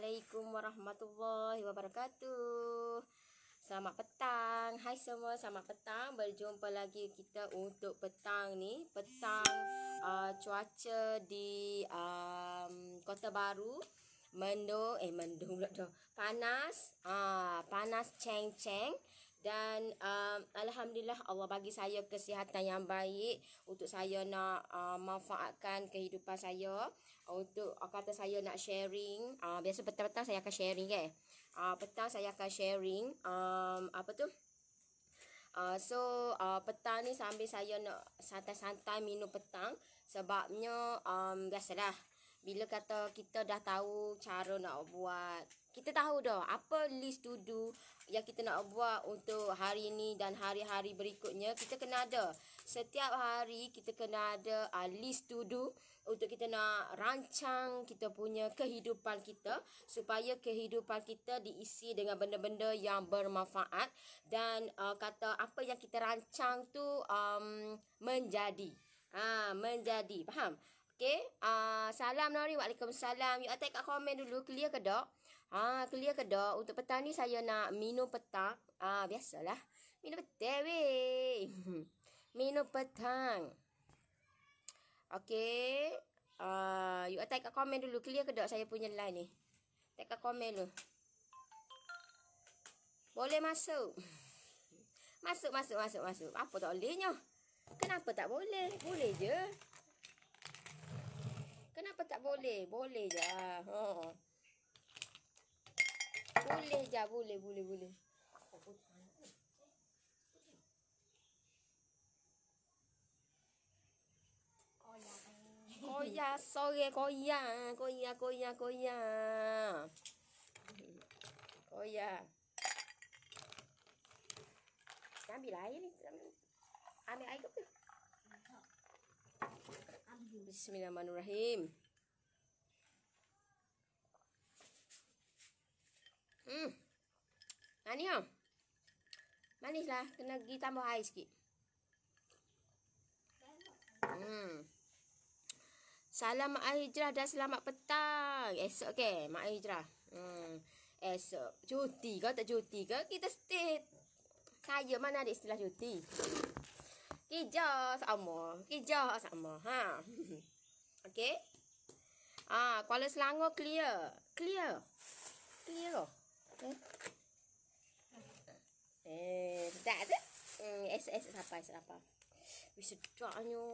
Assalamualaikum warahmatullahi wabarakatuh Selamat petang Hai semua, selamat petang Berjumpa lagi kita untuk petang ni Petang uh, cuaca di um, Kota Baru Mendung, eh mendung pula tu Panas uh, Panas ceng-ceng dan um, Alhamdulillah Allah bagi saya kesihatan yang baik Untuk saya nak uh, manfaatkan kehidupan saya untuk uh, kata saya nak sharing uh, biasa petang-petang saya akan sharing kan uh, petang saya akan sharing um, apa tu Uh, so uh, petang ni sambil saya nak santai-santai minum petang sebabnya um, biasalah bila kata kita dah tahu cara nak buat kita tahu dah apa list to do yang kita nak buat untuk hari ini dan hari-hari berikutnya kita kena ada setiap hari kita kena ada uh, list to do untuk kita nak rancang kita punya kehidupan kita supaya kehidupan kita diisi dengan benda-benda yang bermanfaat dan uh, kata apa yang kita rancang tu um, menjadi ha menjadi faham okay uh, ah, salam nari waalaikumsalam you attack kat komen dulu clear ke tak Ah, clear ke dah? Untuk petang ni saya nak minum petang. Ah, biasalah. Minum petang weh. minum petang. Okey. Ah, uh, you attack kat komen dulu clear ke dah saya punya line ni. Attack kat komen dulu. Boleh masuk. masuk, masuk, masuk, masuk. Apa tak bolehnya? Kenapa tak boleh? Boleh je. Kenapa tak boleh? Boleh je. Lah. Ha. Oh. boleh ja boleh boleh boleh Koya, sore koya, koya, koya, koya. Koya. Ambil air ni. Ambil air ke? Bismillahirrahmanirrahim. Hmm. manis ni manis lah. kena gi tambah air sikit. Hmm. Salam Mak Hijrah dan selamat petang. Esok ke okay. Mak Hijrah. Hmm. Esok cuti ke tak cuti ke kita stay. Saya mana ada istilah cuti. Kerja sama. Kerja sama. Ha. Okey. Ah, Kuala Selangor clear. Clear. Clear ke? Eh, sedap ada? Eh. Hmm, es, eh, es, eh, es apa, es apa. Wih, sedapnya.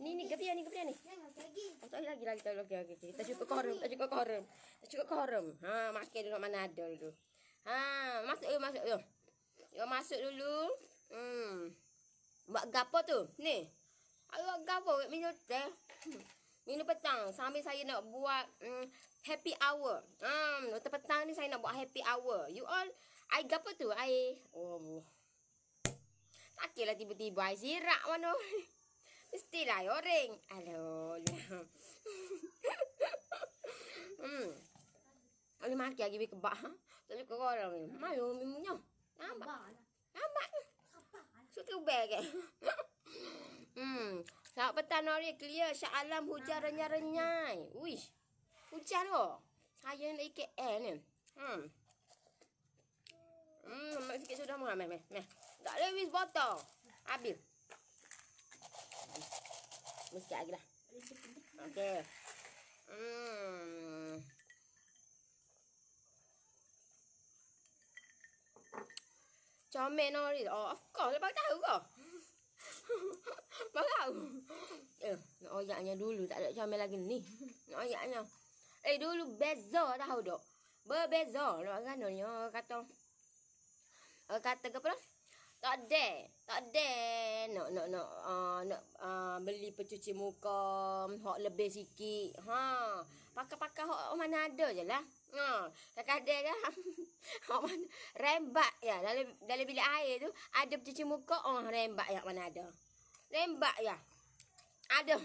Ni, ni, gebiar ni, gebiar ni. Nang, lagi. Lagi, lagi, lagi, lagi, lagi. Kita cukup korum, kita cukup korum. Kita cukup korum. Ha, masuk dulu mana ada dulu. Ha, masuk, yuk, masuk, yuk. Yuk, masuk dulu. Hmm. Buat gapo tu, ni. Ayuh, gapo, minum teh. Hmm. Minum petang, sambil saya nak buat, hmm, happy hour. Um, hmm, waktu petang ni saya nak buat happy hour. You all, I gapo tu? I oh. Bu. Tak kira lah tiba-tiba ai sirak mano. Mestilah ai orang. Alo. hmm. Ali mak ya gibik ba. Tak kira ha? orang ni. Mayo mimunya. Nampak. Lah. Nampak. Sudah tu hmm. Tak petang hari clear, syalam hujan ah. renyah-renyai. Uish. Hujan tu. Saya nak ikut air ni. Hmm. Hmm, ambil sikit sudah mula. Meh, meh, Tak boleh wis botol. Habis. Mesti lagi lah. Okey. Hmm. Comel no ni. Oh, of course. Lepas tahu kau. Bagau. Eh, nak oyaknya dulu. Tak ada comel lagi ni. Nak oyaknya. Nak Eh dulu beza tahu tak? Berbeza nak kena ni kata. Uh, kata ke apa? Tak ada. Tak ada nak nak nak uh, nak uh, beli pencuci muka hok lebih sikit. Ha. Pakai-pakai hok mana ada jelah. Ha. Tak ada dah. hok mana rembak ya dalam dalam bilik air tu ada pencuci muka oh rembak yang mana ada. Rembak ya. Ada.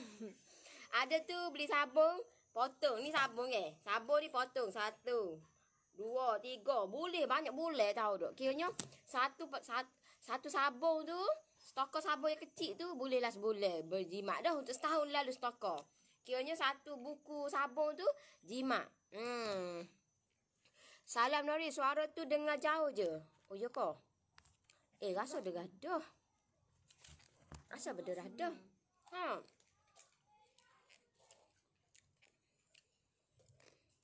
ada tu beli sabun potong ni sabung ke sabung ni potong satu dua tiga boleh banyak boleh tahu dok kiranya satu satu, satu sabung tu stok sabung yang kecil tu boleh lah boleh berjimat dah untuk setahun lalu stok kiranya satu buku sabung tu jimat hmm salam nori suara tu dengar jauh je oh ya ko eh rasa dah dah rasa berderah dah hmm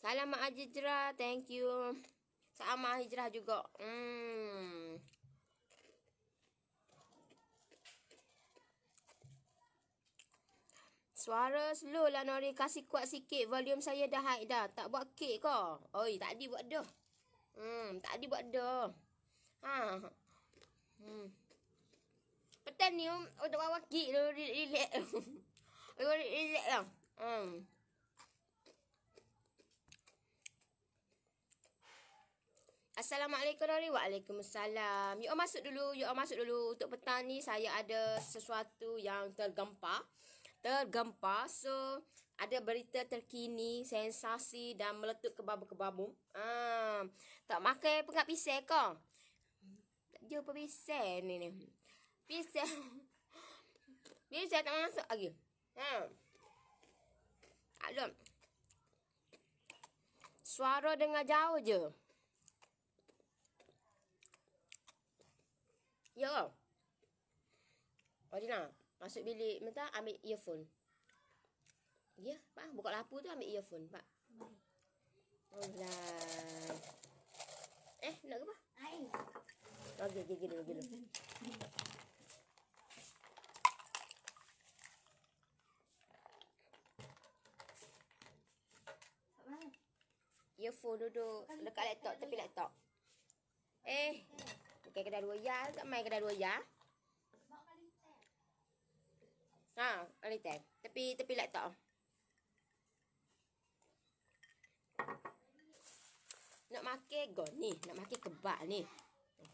Salam Mak Hijrah, thank you. Salam Mak Hijrah juga. Hmm. Suara slow lah Nori. Kasih kuat sikit. Volume saya dah high dah. Tak buat kek ke? Oi, tadi buat dah. Hmm, tadi buat dah. Ha. Hmm. Petan ni, um, untuk bawa kek tu, relax. Relax lah. Hmm. Assalamualaikum Rory. Waalaikumsalam. You all masuk dulu. You all masuk dulu. Untuk petang ni saya ada sesuatu yang tergempa, tergempa So, ada berita terkini, sensasi dan meletup kebabu-kebabu. Ah, ha. tak makan pengap pisau ke? Tak jumpa pisau ni ni. Pisau. Pisau tak masuk lagi. Ha. Tak Suara dengar jauh je. Ya kau. Wadina, masuk bilik minta ambil earphone. Ya, Pak. Buka lapu tu ambil earphone, Pak. Alah. lah. eh, nak ke, Pak? Air. Okey, okey, okey, okey. Earphone tu, dekat laptop, tapi laptop. Eh. Okey, kedai dua ya. Tak main kedai dua ya. Ha, kali tel. Tapi tapi laptop. Nak makan go ni, nak makan kebab ni.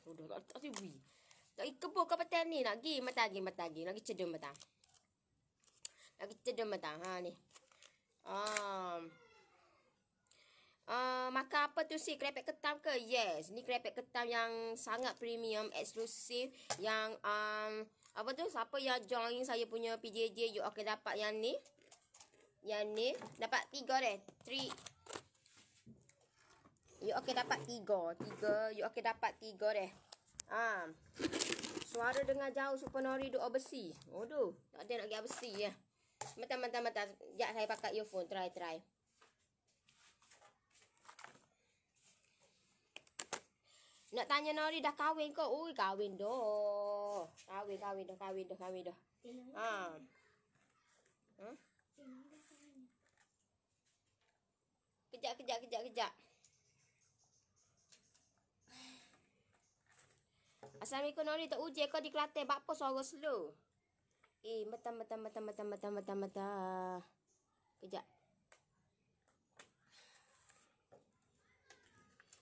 Sudah eh, tak tak sibui. Tak ikebo ke petang ni nak gi mata lagi mata gi lagi cedum mata. Lagi cedum mata ha ni. Ah. Um. Ah, makan apa tu si? Krepek ketam ke? Yes. Ni krepek ketam yang sangat premium, eksklusif. Yang um, apa tu? Siapa yang join saya punya PJJ, you akan dapat yang ni. Yang ni. Dapat tiga deh. Three. You akan dapat tiga. Tiga. You akan dapat tiga deh. Um, suara dengar jauh Super Nori duk obesi. Aduh. Tak ada nak pergi obesi ya. mata mata mata Sekejap saya pakai earphone. Try, try. Nak tanya Nori dah kahwin ke? Ui, kahwin dah. Kahwin, kahwin doh kahwin doh. kahwin dah. Ha. Hmm? Kejap, kejap, kejap, kejap. Assalamualaikum Nori tak uji kau di Kelantan. Bapa suara slow. Eh, mata mata mata mata mata mata mata. Kejap.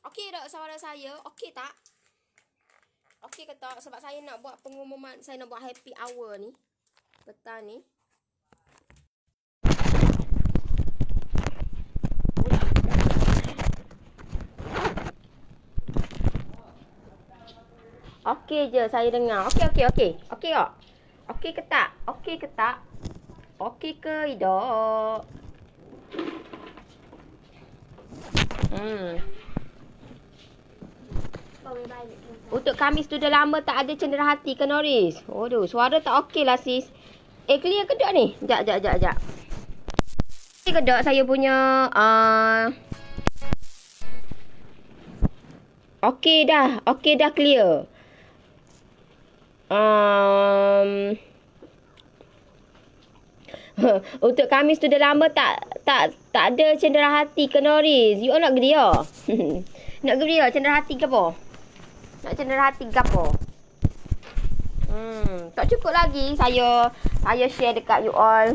Okey tak suara saya? Okey tak? Okey ke tak? Sebab saya nak buat pengumuman. Saya nak buat happy hour ni. Petang ni. Okey je saya dengar. Okey, okey, okey. Okey tak? Okey ke tak? Okey ke tak? Okey ke tak? Hmm. Untuk kami sudah lama tak ada cendera hati ke Noris? Aduh, suara tak okey lah sis. Eh, clear kedok ni? Sekejap, sekejap, sekejap. Clear kedok saya punya... Uh... Okey dah. Okey dah clear. Um... Untuk kami sudah lama tak tak tak ada cendera hati ke Noris. You all nak gedia? nak gedia cendera hati ke apa? Nak cendera hati gapo? Hmm, tak cukup lagi saya saya share dekat you all.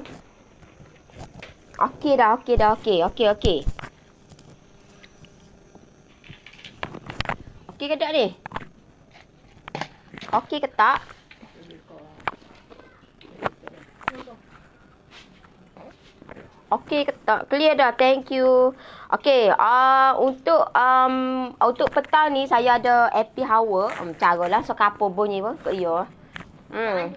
Okey dah, okey dah, okey. Okey, okey. Okey ke tak ni? Okey ke tak? Okey ke tak? Clear dah. Thank you. Okey. Uh, untuk um, untuk petang ni saya ada happy hour. Um, cara lah. So, kapur bunyi pun. Kau iya. Hmm.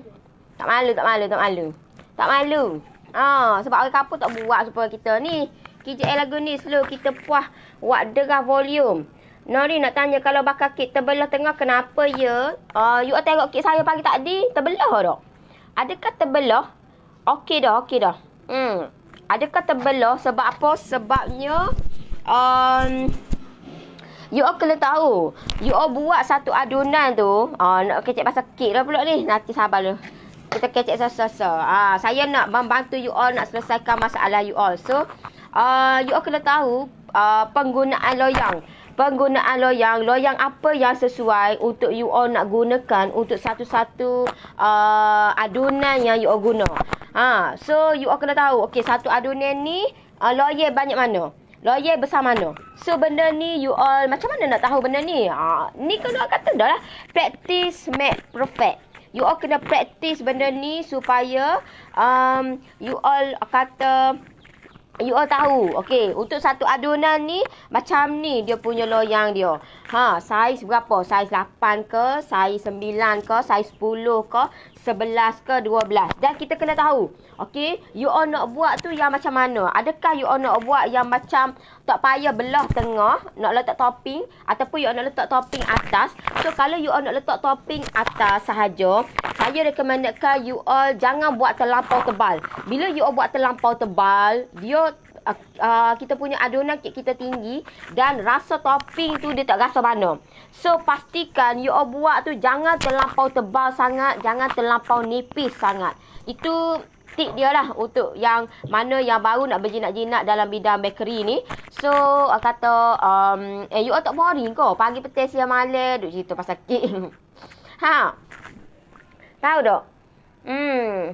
Tak malu, tak malu, tak malu. Tak malu. Ah, uh, sebab orang kapur tak buat supaya kita ni. KJL eh, lagu ni slow. Kita puas. Wak derah volume. Nori nak tanya kalau bakar kek terbelah tengah kenapa ya? Uh, you all tengok kek saya pagi tadi terbelah tak? Adakah terbelah? Okey dah, okey dah. Hmm. Adakah terbelah sebab apa? Sebabnya um, You all kena tahu You all buat satu adunan tu uh, Nak kecek pasal kek lah pulak ni Nanti sabar dulu lah. Kita kecek sasa-sasa uh, ah, Saya nak membantu you all Nak selesaikan masalah you all So uh, You all kena tahu uh, Penggunaan loyang penggunaan loyang loyang apa yang sesuai untuk you all nak gunakan untuk satu-satu uh, adunan yang you all guna ha so you all kena tahu Okay, satu adunan ni uh, loyang banyak mana Loyal besar mana? So, benda ni you all macam mana nak tahu benda ni? Ha, ni kena kata dah lah. Practice make perfect. You all kena practice benda ni supaya um, you all kata You all tahu. okay, untuk satu adunan ni macam ni dia punya loyang dia. Ha, saiz berapa? Saiz 8 ke, saiz 9 ke, saiz 10 ke, 11 ke, 12. Dan kita kena tahu. okay? you all nak buat tu yang macam mana? Adakah you all nak buat yang macam tak payah belah tengah nak letak topping ataupun you nak letak topping atas. So kalau you nak letak topping atas sahaja, saya rekomendakan you all jangan buat terlampau tebal. Bila you all buat terlampau tebal, dia Uh, kita punya adonan kek kita tinggi dan rasa topping tu dia tak rasa mana. So pastikan you all buat tu jangan terlampau tebal sangat, jangan terlampau nipis sangat. Itu tick dia lah untuk yang mana yang baru nak berjinak-jinak dalam bidang bakery ni. So, uh, kata, um, eh, you all tak boring kau. Pagi petai siang malam, duk cerita pasal kek. ha. Tahu tak? Hmm.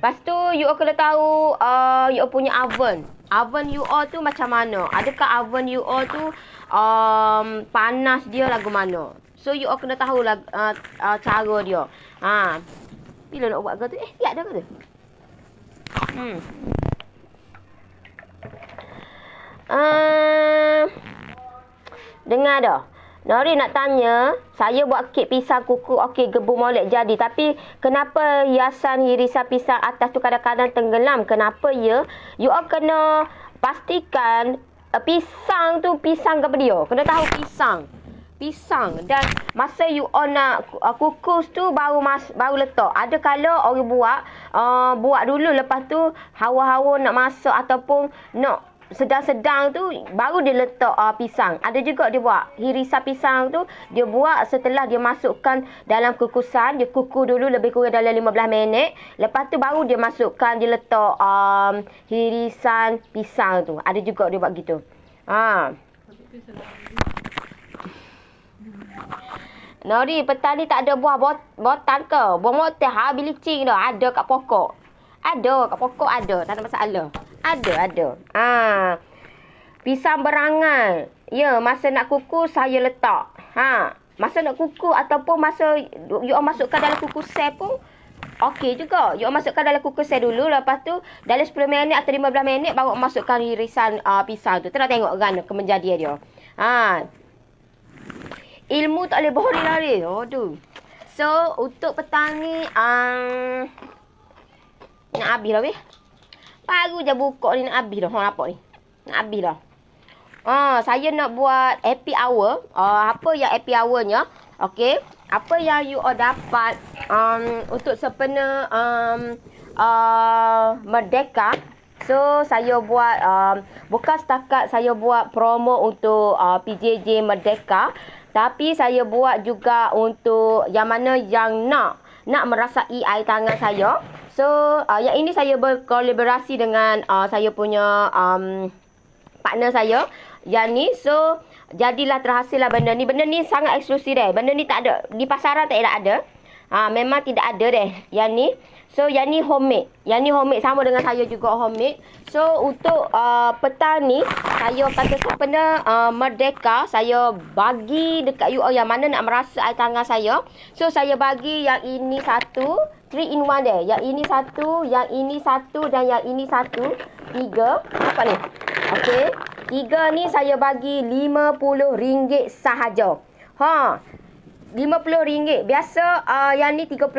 Lepas tu, you all kena tahu uh, you all punya oven. Oven you all tu macam mana? Adakah oven you all tu um, panas dia lagu mana? So you all kena tahulah uh, uh, cara dia. Ha. Bila nak buat gitu, Eh, siap dah ke tu? Hmm. Uh, dengar dah. Nori nak tanya, saya buat kek pisang kuku okey gebu molek jadi. Tapi kenapa hiasan hirisan pisang atas tu kadang-kadang tenggelam? Kenapa ya? You all kena pastikan uh, pisang tu pisang ke dia? Kena tahu pisang pisang dan masa you on nak uh, kukus tu baru mas, baru letak. Ada kalau orang buat uh, buat dulu lepas tu hawa-hawa nak masak ataupun nak sedang-sedang tu baru dia letak uh, pisang. Ada juga dia buat hirisan pisang tu dia buat setelah dia masukkan dalam kukusan, dia kuku dulu lebih kurang dalam 15 minit. Lepas tu baru dia masukkan dia letak um, hirisan pisang tu. Ada juga dia buat gitu. Ha. Ah. Tapi Nori, petang ni tak ada buah bot botan ke? Buah motel, ha, bilicing tu. Ada kat pokok. Ada, kat pokok ada. Tak ada masalah. Ada, ada. Ah, Pisang berangan. Ya, masa nak kuku saya letak. Ha. Masa nak kukus ataupun masa you all masukkan dalam kuku saya pun, okey juga. You all masukkan dalam kuku saya dulu. Lepas tu, dalam 10 minit atau 15 minit, baru masukkan irisan uh, pisang tu. Kita nak tengok kan kemenjadian dia. Ha ilmu tak boleh bohong lari. Oh tu. So, untuk petang ni um, nak habis dah weh. Baru je buka ni nak habis dah. Ha apa ni? Nak habis dah. Ah, uh, saya nak buat happy hour. Ah, uh, apa yang happy hournya? Okey. Apa yang you all dapat um, untuk sepena um, uh, Merdeka So saya buat um, Bukan setakat saya buat promo untuk uh, PJJ Merdeka tapi saya buat juga untuk yang mana yang nak nak merasai air tangan saya. So, uh, yang ini saya berkolaborasi dengan uh, saya punya um, partner saya. Yang ni, so jadilah terhasillah benda ni. Benda ni sangat eksklusif deh. Benda ni tak ada. Di pasaran tak ada. Ha, memang tidak ada deh. Yang ni. So yang ni homemade. Yang ni homemade sama dengan saya juga homemade. So untuk uh, petang ni saya kata sempena uh, merdeka saya bagi dekat you all oh, yang mana nak merasa air tangan saya. So saya bagi yang ini satu. Three in one deh. Yang ini satu, yang ini satu dan yang ini satu. Tiga. Apa ni? Okay. Tiga ni saya bagi lima puluh ringgit sahaja. Ha. RM50. Biasa uh, yang ni 38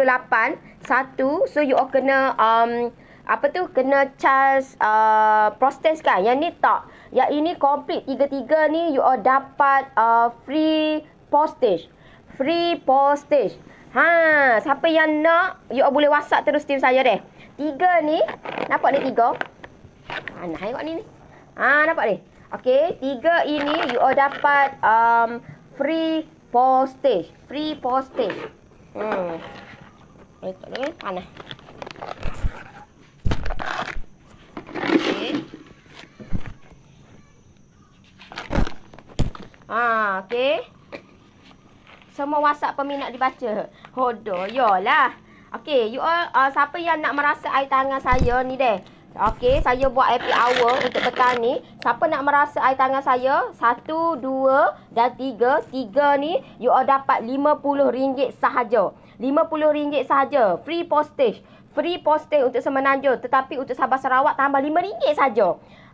satu so you all kena um apa tu kena charge uh, protes kan yang ni tak yang ini complete tiga-tiga ni you all dapat uh, free postage free postage ha siapa yang nak you all boleh whatsapp terus team saya deh tiga ni nampak ni tiga mana ah, hai kau ni ni ha nampak ni okey tiga ini you all dapat um, free postage free postage hmm. Boleh letak dalam pan Okey. Haa, ah, okey. Semua WhatsApp peminat dibaca. Hodoh, yolah. Okey, you all, uh, siapa yang nak merasa air tangan saya ni deh. Okey, saya buat happy hour untuk petang ni. Siapa nak merasa air tangan saya? Satu, dua dan tiga. Tiga ni, you all dapat RM50 sahaja. RM50 sahaja. Free postage. Free postage untuk Semenanjung. Tetapi untuk Sabah Sarawak tambah RM5 sahaja.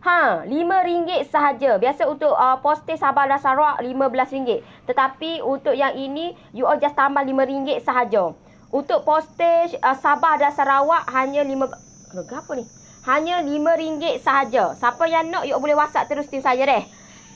Ha, RM5 sahaja. Biasa untuk uh, postage Sabah dan Sarawak RM15. Tetapi untuk yang ini, you all just tambah RM5 sahaja. Untuk postage uh, Sabah dan Sarawak hanya RM5. Lima... Kenapa ni? Hanya RM5 sahaja. Siapa yang nak, awak boleh whatsapp terus team saya deh.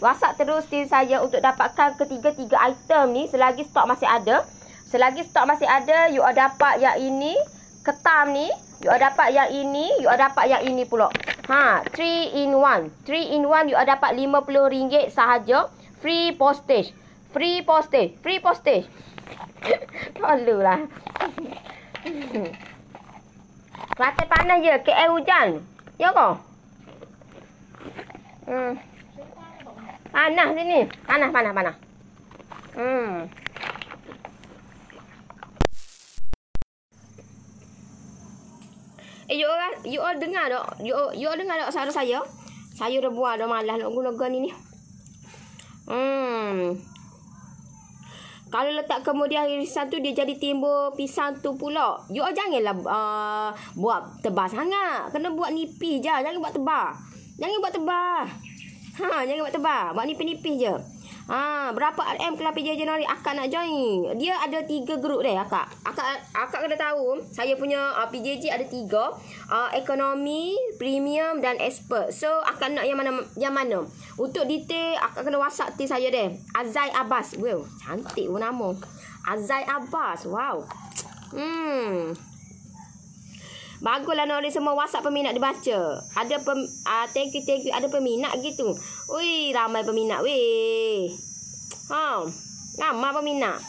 Whatsapp terus team saya untuk dapatkan ketiga-tiga item ni selagi stok masih ada. Selagi stok masih ada, awak dapat yang ini. Ketam ni. Awak dapat yang ini. Awak dapat yang ini pula. Ha, 3 in 1. 3 in 1, awak dapat RM50 sahaja. Free postage. Free postage. Free postage. Tolulah. Kelantan panas je, ke air hujan. Ya ko? Hmm. Panas sini. Panas, panas, panas. Hmm. Eh, you all, you all dengar tak? You, all, you all dengar tak suara saya? sayur dah buat dah malas nak guna gun ni ni. Hmm. Kalau letak kemudian irisan tu dia jadi timbul pisang tu pula. You all janganlah uh, buat tebal sangat. Kena buat nipi je. Jangan buat tebal. Jangan buat tebal. Ha, jangan buat tebal. Buat nipis-nipis je. Ha, berapa RM kelapa dia Januari akak nak join? Dia ada tiga grup deh akak. Akak akak kena tahu saya punya uh, ah, PJJ ada tiga, uh, ekonomi, premium dan expert. So akak nak yang mana yang mana? Untuk detail akak kena WhatsApp tim saya deh. Azai Abbas. Wow, cantik pun nama. Azai Abbas. Wow. Hmm. Baguslah nak semua WhatsApp peminat dibaca. Ada pem, uh, thank you thank you ada peminat gitu. Ui, ramai peminat weh. Ha, nama peminat.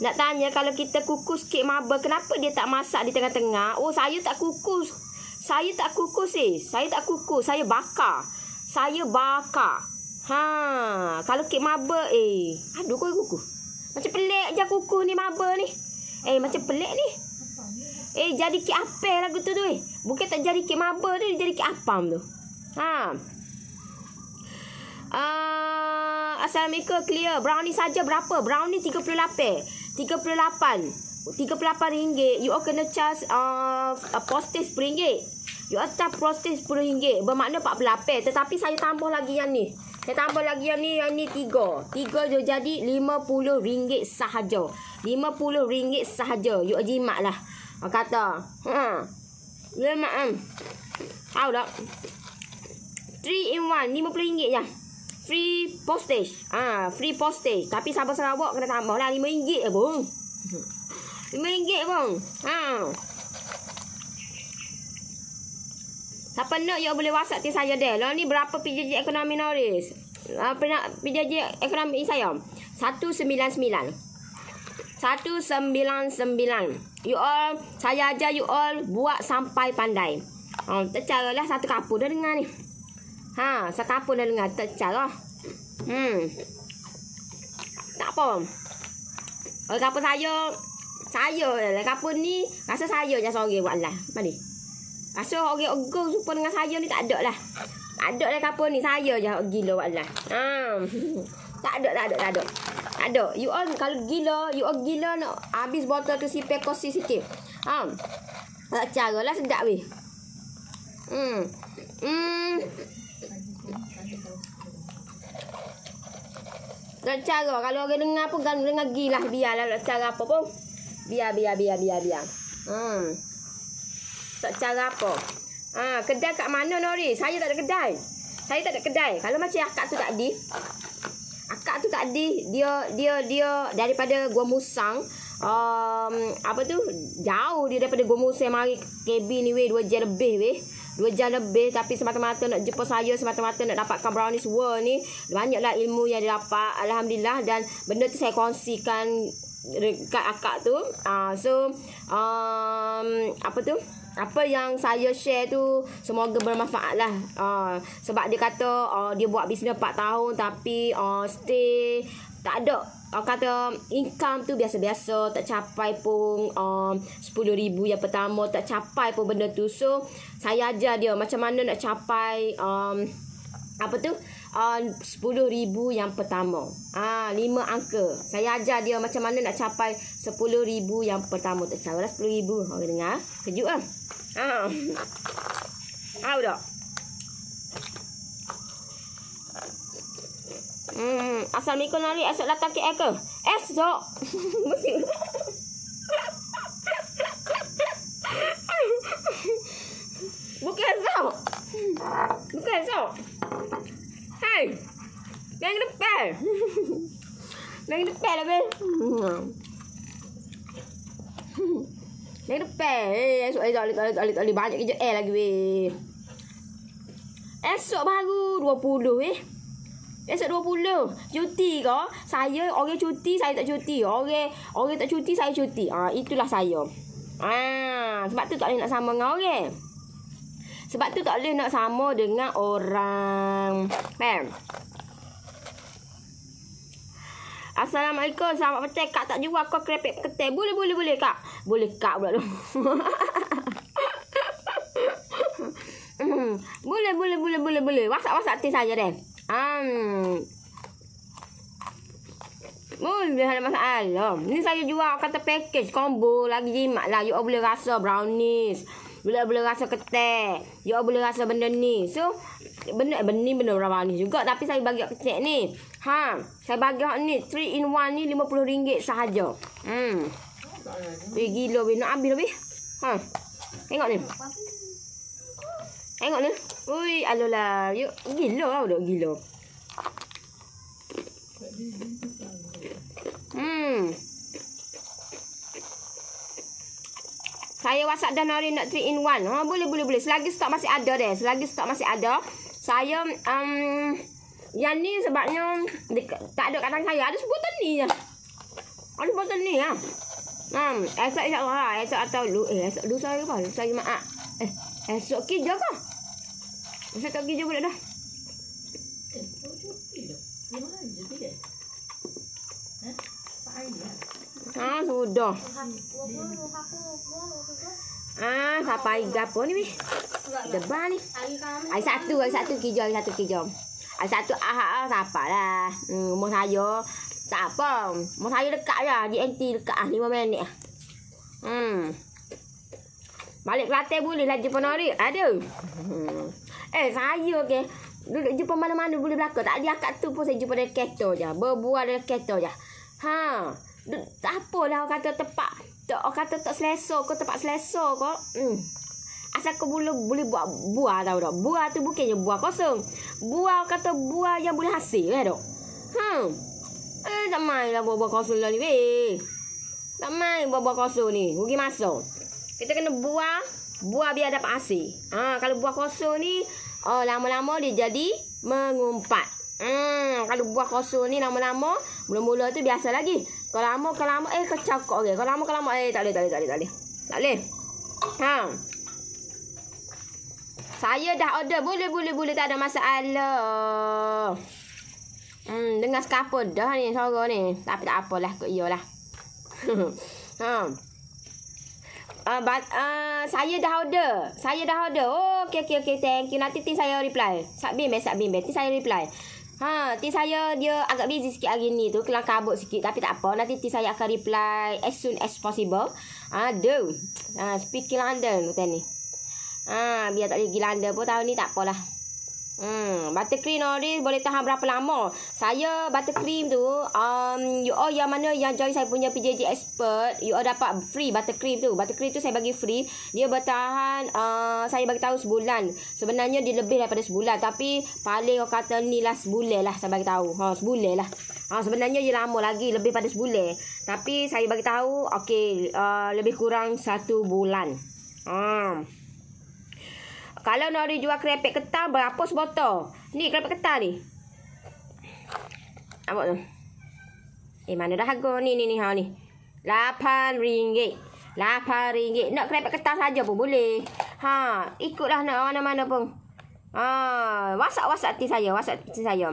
Nak tanya kalau kita kukus kek maba, kenapa dia tak masak di tengah-tengah? Oh, saya tak kukus. Saya tak kukus eh. Saya tak kukus. Saya bakar. Saya bakar. Ha, kalau kek maba eh. Aduh, kau kukus. Macam pelik je kukus ni maba ni. Eh, macam pelik ni. Eh, jadi kek apel lagu tu tu eh. Bukan tak jadi kek maba tu, jadi kek apam tu. Ha. Uh, ah, Assalamualaikum clear. Brownie saja berapa? Brownie 38. 38. RM38. You all kena charge uh, a postage RM1. You all charge postage rm ringgit Bermakna RM48. Tetapi saya tambah lagi yang ni. Saya tambah lagi yang ni, yang ni tiga. Tiga je jadi rm ringgit sahaja. rm ringgit sahaja. You all jimat lah. Kata. Ha. Ya, maaf. Tahu tak? 3 in 1 RM50 je Free postage Ah, ha, Free postage Tapi Sabah Sarawak kena tambah lah RM5 je bong RM5 bong ha. Siapa nak you boleh whatsapp ti saya deh Lalu ni berapa PJJ ekonomi Norris uh, ah, PJJ ekonomi saya 199 satu sembilan sembilan. You all, saya ajar you all buat sampai pandai. Oh, ah, tercara satu kapur dah dengar ni. Ha, sekarang pun dah dengar tak lah. Hmm. Tak apa. Kalau kapur saya, saya lah. Kapur ni, rasa saya je seorang buat lah. Mari. Rasa orang-orang suka dengan saya ni tak ada lah. Tak ada lah kapur ni. Saya je gila buat lah. Ha. Tak ada, tak ada, tak ada. Tak ada. You all kalau gila, you all gila nak habis botol tu sipir kosi sikit. Ha. Tak cara lah sedap weh. Hmm. Hmm. Nak cara kalau orang dengar pun kan dengar gila biarlah nak cara apa pun. Biar biar biar biar biar. Hmm. Tak cara apa. Ha, kedai kat mana Nori? Saya tak ada kedai. Saya tak ada kedai. Kalau macam akak tu tak di, Akak tu tak di, dia dia dia daripada Gua Musang um, apa tu jauh dia daripada Gua Musang mari KB ni weh 2 jam lebih weh. Dua jam lebih tapi semata-mata nak jumpa saya, semata-mata nak dapatkan brownies world ni. Banyaklah ilmu yang dia dapat. Alhamdulillah dan benda tu saya kongsikan dekat akak tu. Uh, so, um, apa tu? Apa yang saya share tu semoga bermanfaat lah. Uh, sebab dia kata uh, dia buat bisnes 4 tahun tapi uh, stay tak ada orang kata income tu biasa-biasa tak capai pun um, 10 ribu yang pertama tak capai pun benda tu so saya ajar dia macam mana nak capai um, apa tu uh, ribu yang pertama ah lima angka saya ajar dia macam mana nak capai ribu yang pertama tak salah ribu. orang dengar kejut lah ah tahu Hmm, asal Miko nari esok datang ke ke? Esok. Bukan esok. Bukan esok. Hey, Yang depan. Yang depan lah, Ben. Yang depan. Hey, esok, esok, alit alit alit alit Banyak je. air lagi, Ben. Esok baru dua puluh eh. Esok 20 Cuti ke Saya orang cuti Saya tak cuti Orang orang tak cuti Saya cuti ha, Itulah saya ha, Sebab tu tak boleh nak sama dengan orang Sebab tu tak boleh nak sama dengan orang Faham? Assalamualaikum Selamat petang Kak tak jual kau kerepek ketel Boleh boleh boleh kak Boleh kak pula tu hmm. Boleh boleh boleh boleh boleh Wasak-wasak tin saja deh Um, Mun oh, dia ada masalah. Ni saya jual kata package combo lagi jimat lah. You boleh rasa brownies. Boleh boleh rasa ketek. You boleh rasa benda ni. So benda benda ni benda brownies juga tapi saya bagi ketek ni. Ha, saya bagi hak ni 3 in 1 ni RM50 sahaja. Hmm. Pergi lo we nak ambil lebih. Ha. Tengok ni. Hmm. Tengok ni. Ui, alola. Yuk, gila lah duduk gila. Hmm. Saya WhatsApp dan hari nak 3 in 1. Ha, boleh, boleh, boleh. Selagi stok masih ada deh. Selagi stok masih ada. Saya, um, yang ni sebabnya dekat, tak ada kat tangan saya. Ada sebutan ni je. Lah. Ada sebutan ni lah. Ha. Hmm, esok esok lah. Esok atau lu. Eh, esok lu saya apa? Lu saya maaf. Eh, Esok ke jauh kah? Esok tak pergi jauh pula dah. Ha, sudah. Ah, siapa iga apa ni? Deba ni. Ai satu, ai satu kijau, satu kijau. Ai satu ah ah siapa lah. Hmm, rumah saya tak apa. saya dekat ya, lah, di NT dekat ah 5 minit. Hmm. Balik Kelantan boleh lah jumpa Nori. Ada. Eh, saya ke. Okay. Duduk jumpa mana-mana boleh belaka. Tak ada akak tu pun saya jumpa dari kereta je. Berbual dari kereta je. Ha. tak apa lah orang kata tempat. Tak, orang kata tak selesa ke tempat selesa ke. Hmm. Asal kau boleh, boleh buat buah tau tak. Buah tu bukannya buah kosong. Buah kata buah yang boleh hasil kan tak. Hmm. Eh, tak main lah buah-buah kosong lah ni. Weh. Tak main buah-buah kosong ni. Pergi masuk kita kena buah buah biar dapat asi ha, kalau buah kosong ni oh lama-lama dia jadi mengumpat hmm, kalau buah kosong ni lama-lama mula-mula tu biasa lagi kalau lama kalau lama eh kecap kok okay. kalau lama kalau lama eh tak boleh tak boleh tak boleh tak boleh tak boleh ha. saya dah order boleh boleh boleh tak ada masalah Hmm, dengar skapa dah ni suara ni. Tapi tak apalah kot iyalah. ha. Uh, ah, but, uh, ah, saya dah order. Saya dah order. Oh, okay, okay, okay. Thank you. Nanti team saya reply. Submit, meh. Submit, meh. Nanti saya reply. Ha, team saya dia agak busy sikit hari ni tu. Kelang kabut sikit. Tapi tak apa. Nanti team saya akan reply as soon as possible. Aduh. Ha, speaking London. Lutan ni. Ha, biar tak pergi London pun tahun ni tak apalah. Hmm, buttercream ni boleh tahan berapa lama? Saya buttercream tu, um, you all yang mana yang join saya punya PJJ Expert, you all dapat free buttercream tu. Buttercream tu saya bagi free. Dia bertahan, uh, saya bagi tahu sebulan. Sebenarnya dia lebih daripada sebulan. Tapi paling orang kata ni lah sebulan lah saya bagi tahu. Ha, sebulan lah. Ha, sebenarnya dia lama lagi, lebih daripada sebulan. Tapi saya bagi tahu, okay, uh, lebih kurang satu bulan. Hmm. Kalau nak ada jual kerepek ketan, berapa sebotol? Ni kerepek ketan ni. Apa tu? Eh, mana dah harga ni ni ni ha ni. RM8. RM8. Nak kerepek ketan saja pun boleh. Ha, ikutlah nak mana-mana pun. Ha, wasak-wasak hati saya, wasak hati saya.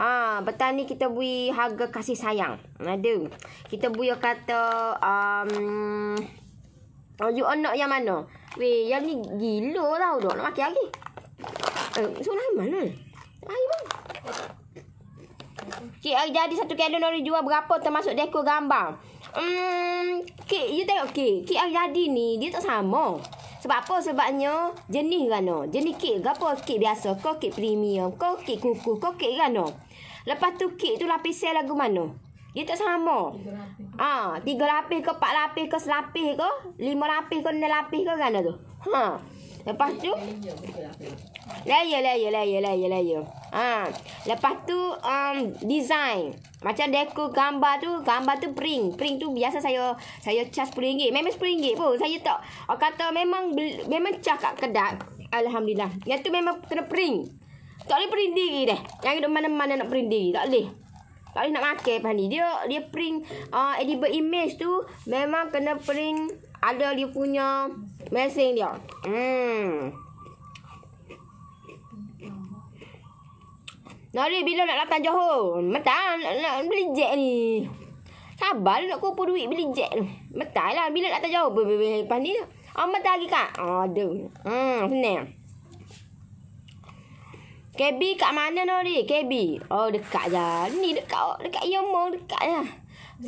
Ha, petani kita bui harga kasih sayang. Ada. Kita bui kata um, you anak yang mana? Weh, yang ni gila tau. Dua nak mati lagi. Eh, Sulaiman ni. Hai, bang. Cik, okay, jadi satu kalon Nori jual berapa termasuk dekor gambar? Hmm, Cik, you tengok Cik. Kek hari jadi ni, dia tak sama. Sebab apa? Sebabnya jenis kan? Jenis kek berapa? Kek biasa ke? Kek premium ke? Kek kuku ke? Kek kan? Lepas tu kek tu lapisan lagu mana? Dia tak sama. Ha, ah, tiga lapis ke, empat lapis ke, selapis ke, lima lapis ke, enam lapis ke, kan tu? Ha. Lepas tu, layer, layer, layer, layer, layer. Ha. Lepas tu, um, design. Macam deko gambar tu, gambar tu pring. Pring tu biasa saya saya cas rm Memang RM10 pun. Saya tak, orang kata memang memang cas kat kedai. Alhamdulillah. Yang tu memang kena pring. Tak boleh pering diri dah. Yang hidup mana-mana nak pering diri. Tak boleh kalau nak makan apa dia dia print uh, edible image tu memang kena print ada dia punya mesin dia hmm Nari bila nak datang Johor? Betul nak, nak, beli jet ni. Sabar nak kumpul duit beli jet tu. Betul lah bila nak datang Johor? Lepas ni. Oh, betul lagi kak? Aduh. Hmm, senang. KB kat mana Nori? ni? KB. Oh, dekat je. Ni dekat dekat Yomo dekat je.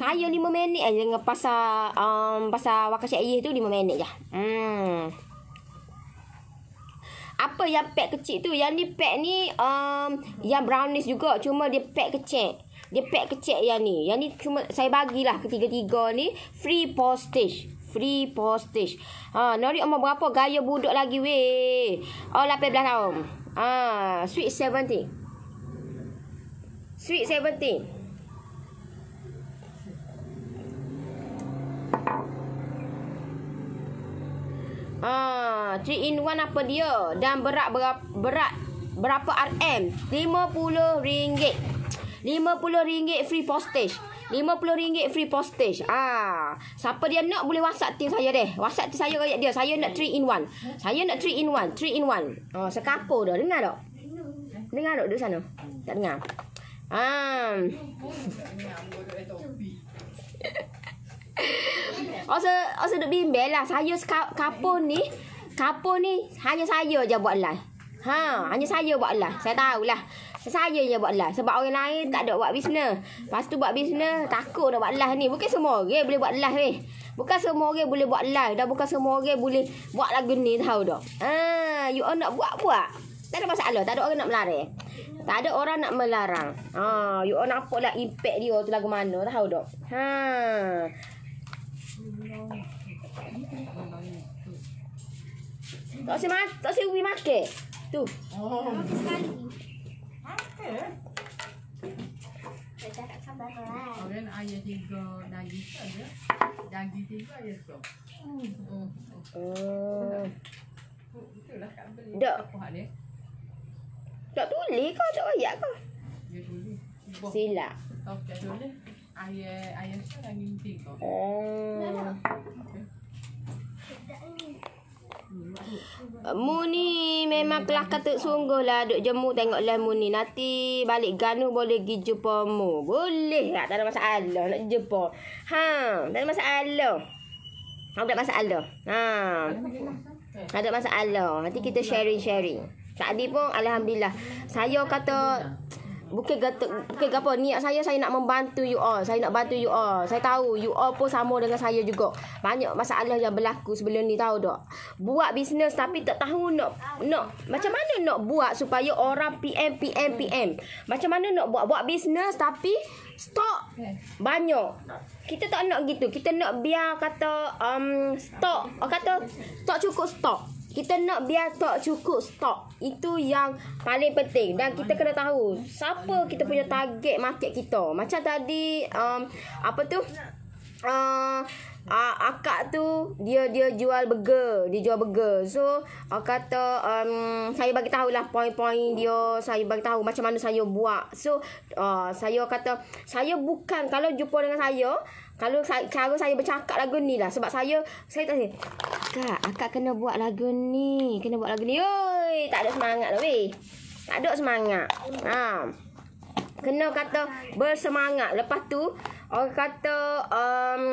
Saya lima minit aja dengan pasal um, pasal Wakas Ayah tu lima minit je. Hmm. Apa yang pack kecil tu? Yang ni pack ni um, yang brownies juga. Cuma dia pack kecil. Dia pack kecil yang ni. Yang ni cuma saya bagilah ketiga-tiga ni. Free postage. Free postage. Ha, Nori umur berapa? Gaya budak lagi weh. Oh, 18 tahun. Ah, Sweet Seventeen. Sweet Seventeen. Ah, three in one apa dia? Dan berat berapa berat berapa RM? Lima puluh ringgit, lima puluh ringgit free postage. lima puluh ringgit free postage. Ah. Siapa dia nak boleh WhatsApp team saya deh. WhatsApp team saya kaya dia. Saya nak three in one, Saya nak three in one, three in one, Oh, sekapo dah. Dengar tak? Dengar tak duduk sana? Tak dengar. Um. Also, also duduk bimbel lah. Saya sekapo ni. Kapo ni hanya saya je buat live. Ha, hanya saya buat live. Saya tahulah. Saya yang buat live Sebab orang lain tak ada buat bisnes Lepas tu buat bisnes Takut nak buat live ni Bukan semua orang boleh buat live ni eh. Bukan semua orang boleh buat live Dan bukan semua orang boleh Buat lagu ni tahu tak ah, You all nak buat buat Tak ada masalah Tak ada orang nak melarang Tak ada orang nak melarang ah, You all nak apa lah impact dia tu lagu mana Tahu tak ha. Tak usah mas- Tak usah makan Tu Oh, Ya. Yeah. Kita sambal lah. Orang ayah juga daging tu ada. Daging juga ya tu. Hmm. Oh. Oh. Betul lah kak beli. Tak. Tak tulis ke? Tak ayat ke? Ya tulis. Silap. Tak okay, tulis. Ayah, ayah tu daging tiga. Oh. Hmm. Okay. Tidak ni. Eh, Muni memang telah kata sungguh lah duk jemu tengok lah mu Nanti balik ganu boleh pergi jumpa mu. Boleh tak? Tak ada masalah nak jumpa. Ha, tak ada masalah. Ha, tak ada masalah. Ha. Tak ada masalah. Nanti kita sharing-sharing. Tadi pun Alhamdulillah. Saya kata bukan kata, bukan apa niat saya saya nak membantu you all saya nak bantu you all saya tahu you all pun sama dengan saya juga banyak masalah yang berlaku sebelum ni tahu tak buat bisnes tapi tak tahu nak nak macam mana nak buat supaya orang PM PM PM macam mana nak buat buat bisnes tapi stok banyak kita tak nak gitu kita nak biar kata um, stok kata stok cukup stok kita nak biar tak cukup stok itu yang paling penting dan kita kena tahu siapa kita punya target market kita macam tadi um, apa tu uh, uh, akak tu dia dia jual burger dia jual burger so uh, kata um, saya bagi tahu lah poin-poin dia saya bagi tahu macam mana saya buat so uh, saya kata saya bukan kalau jumpa dengan saya kalau saya, cara saya bercakap lagu ni lah Sebab saya Saya tak sih Kak, akak kena buat lagu ni Kena buat lagu ni Oi, tak ada semangat lah weh Tak ada semangat ha. Kena kata bersemangat Lepas tu Orang kata um,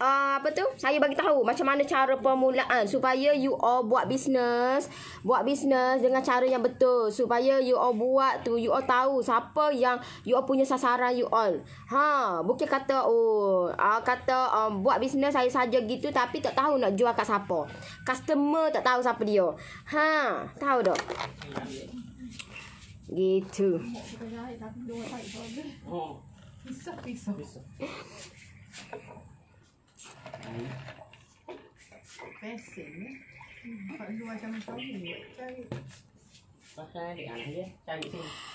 uh, apa tu saya bagi tahu macam mana cara permulaan supaya you all buat bisnes buat bisnes dengan cara yang betul supaya you all buat tu you all tahu siapa yang you all punya sasaran you all ha bukan kata oh uh, kata um, buat bisnes saya saja gitu tapi tak tahu nak jual kat siapa customer tak tahu siapa dia ha tahu dok gitu oh pisau pisau pisau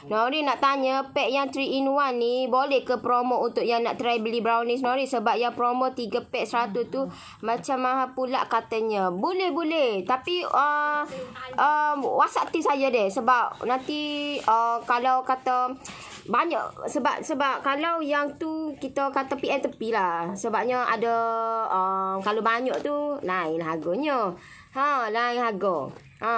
Nori nak tanya pack yang 3 in 1 ni boleh ke promo untuk yang nak try beli brownies Nori sebab yang promo 3 pack 100 tu hmm. macam mahal pula katanya. Boleh boleh tapi uh, uh, WhatsApp tip saya deh sebab nanti uh, kalau kata banyak sebab sebab kalau yang tu kita kat tepi eh tepi lah sebabnya ada um, kalau banyak tu lain harganya ha lain harga ha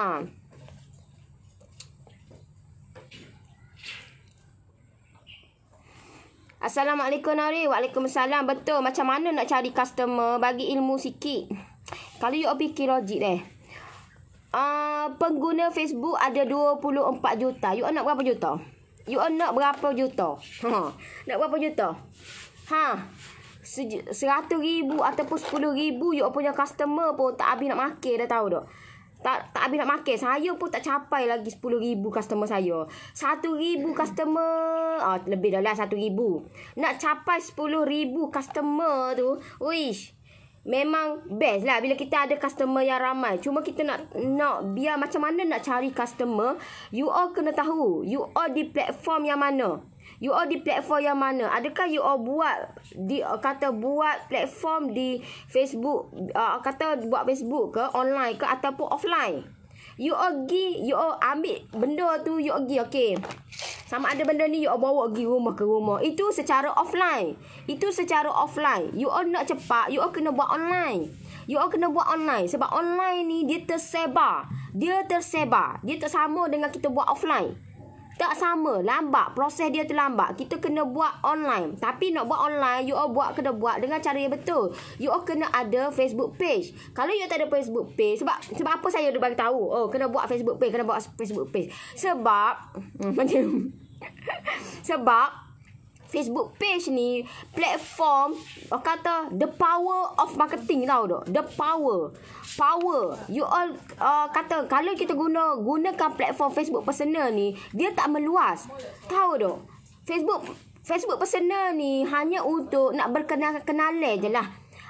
Assalamualaikum Nari Waalaikumsalam Betul macam mana nak cari customer Bagi ilmu sikit Kalau you fikir logik deh uh, Pengguna Facebook ada 24 juta You nak berapa juta? You all nak berapa juta? Ha. Nak berapa juta? Ha. Seratus ribu ataupun sepuluh ribu you punya customer pun tak habis nak makan dah tahu tak? Tak tak habis nak makan. Saya pun tak capai lagi sepuluh ribu customer saya. Satu ribu customer. Ah, lebih dah lah satu ribu. Nak capai sepuluh ribu customer tu. Wish. Memang best lah bila kita ada customer yang ramai. Cuma kita nak nak biar macam mana nak cari customer. You all kena tahu. You all di platform yang mana. You all di platform yang mana. Adakah you all buat. di Kata buat platform di Facebook. Uh, kata buat Facebook ke online ke ataupun offline. You all pergi You all ambil benda tu You all pergi Okay Sama ada benda ni You all bawa pergi rumah ke rumah Itu secara offline Itu secara offline You all nak cepat You all kena buat online You all kena buat online Sebab online ni Dia tersebar Dia tersebar Dia tersama dengan kita buat offline tak sama, lambat, proses dia terlambat. Kita kena buat online. Tapi nak buat online, you all buat kena buat dengan cara yang betul. You all kena ada Facebook page. Kalau you tak ada Facebook page, sebab sebab apa saya dah bagi tahu? Oh, kena buat Facebook page, kena buat Facebook page. Sebab macam sebab Facebook page ni platform orang kata the power of marketing tau dok the power power you all uh, kata kalau kita guna gunakan platform Facebook personal ni dia tak meluas tahu dok Facebook Facebook personal ni hanya untuk nak berkenalan kenalan je lah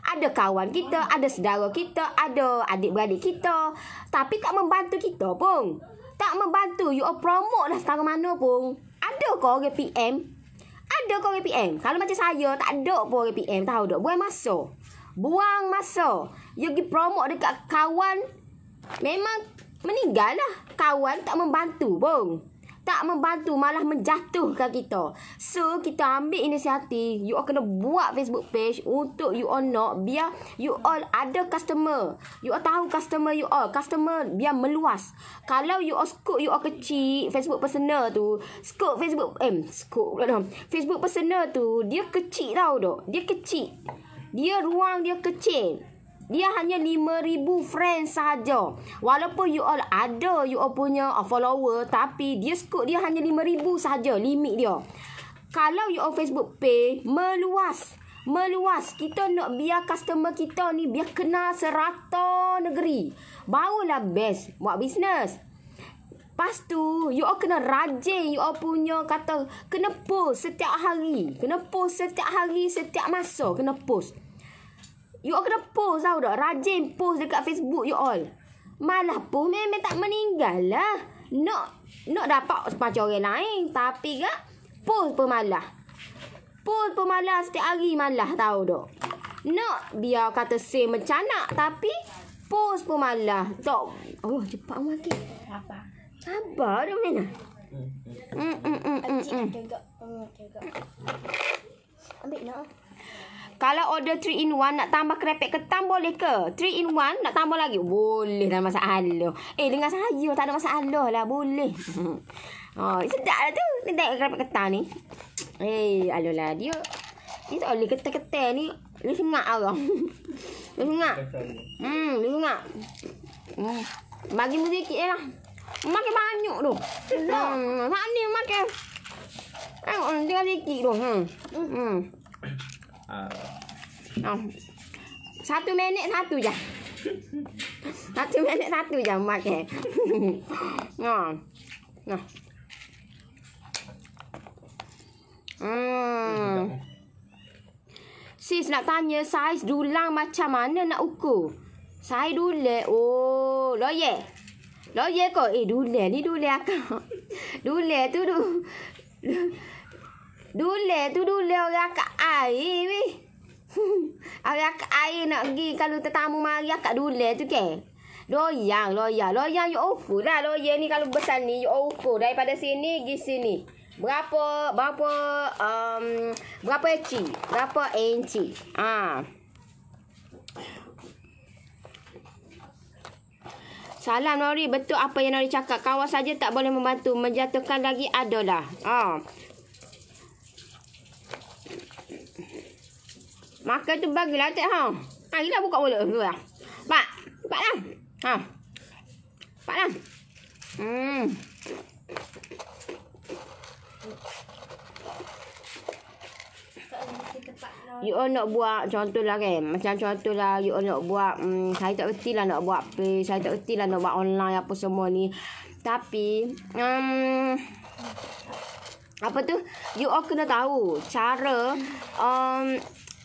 ada kawan kita ada saudara kita ada adik beradik kita tapi tak membantu kita pun tak membantu you all promote lah sekarang mana pun ada ke orang PM ada kau RPM? Kalau macam saya tak ada pun RPM. tahu tak? Buang masa. Buang masa. You pergi promo dekat kawan memang meninggal lah kawan tak membantu bong tak membantu malah menjatuhkan kita. So kita ambil inisiatif you all kena buat Facebook page untuk you all nak biar you all ada customer. You all tahu customer you all. Customer biar meluas. Kalau you all skop you all kecil Facebook personal tu. Skop Facebook eh skop Facebook personal tu dia kecil tau dok. Dia kecil. Dia ruang dia kecil dia hanya 5,000 friends sahaja. Walaupun you all ada you all punya uh, follower tapi dia skop dia hanya 5,000 sahaja limit dia. Kalau you all Facebook pay meluas meluas kita nak biar customer kita ni biar kenal serata negeri barulah best buat bisnes Lepas tu, you all kena rajin you all punya kata, kena post setiap hari. Kena post setiap hari, setiap masa. Kena post. You all kena post tau dah. Rajin post dekat Facebook you all. Malah pun memang tak meninggal lah. Nak, nak dapat macam orang lain. Tapi ke, post pun malah. Post pun malah setiap hari malah tau dah. Nak biar kata say macam nak. Tapi, post pun malah. Tak. Oh, cepat makin. Apa? Sabar dah mana? Hmm, hmm. Mm, mm, mm, mm, lah mm. Ambil nak. Kalau order 3 in 1 nak tambah kerepek ketam boleh ke? 3 in 1 nak tambah lagi? Boleh dalam masa masalah. Eh, dengar saya tak ada masalah lah. Boleh. oh, sedap lah tu. Ni tengok kerepek ketam ni. Eh, hey, lah dia. Ni tak boleh ketel-ketel ni. Ni sengak orang. ni sengak. Hmm, ni sengak. Hmm. Bagi pun sikit lah. Makin banyak tu. Sedap. Hmm, ni makin. Tengok, tinggal sikit tu. Hmm. Hmm. Ah. Oh. Satu minit satu je. Satu minit satu je mak eh. Nah. Nah. Ah. Sis nak tanya saiz dulang macam mana nak ukur? Saiz dule. Oh, loye. Loye ko eh dule ni dule aku. Dule tu tu. Dule tu dule orang kat air ni. orang kat air nak pergi kalau tetamu mari kat dule tu ke. Loyang, loyang. Loyang you ukur okay lah. Loyang ni kalau besar ni you ukur. Okay. Daripada sini pergi sini. Berapa, berapa, um, berapa inci? Berapa inci? Ah. Salam Nori, betul apa yang Nori cakap. Kawan saja tak boleh membantu. Menjatuhkan lagi adalah. Haa. Maka tu bagilah tak ha. Ha ila buka mulut tu lah. Pak, pak Ha. Pak Hmm. You all nak buat contohlah kan. Macam contohlah you all nak buat. Hmm, saya tak erti lah nak buat pay. Saya tak erti lah nak buat online apa semua ni. Tapi. Hmm, apa tu? You all kena tahu. Cara. Um,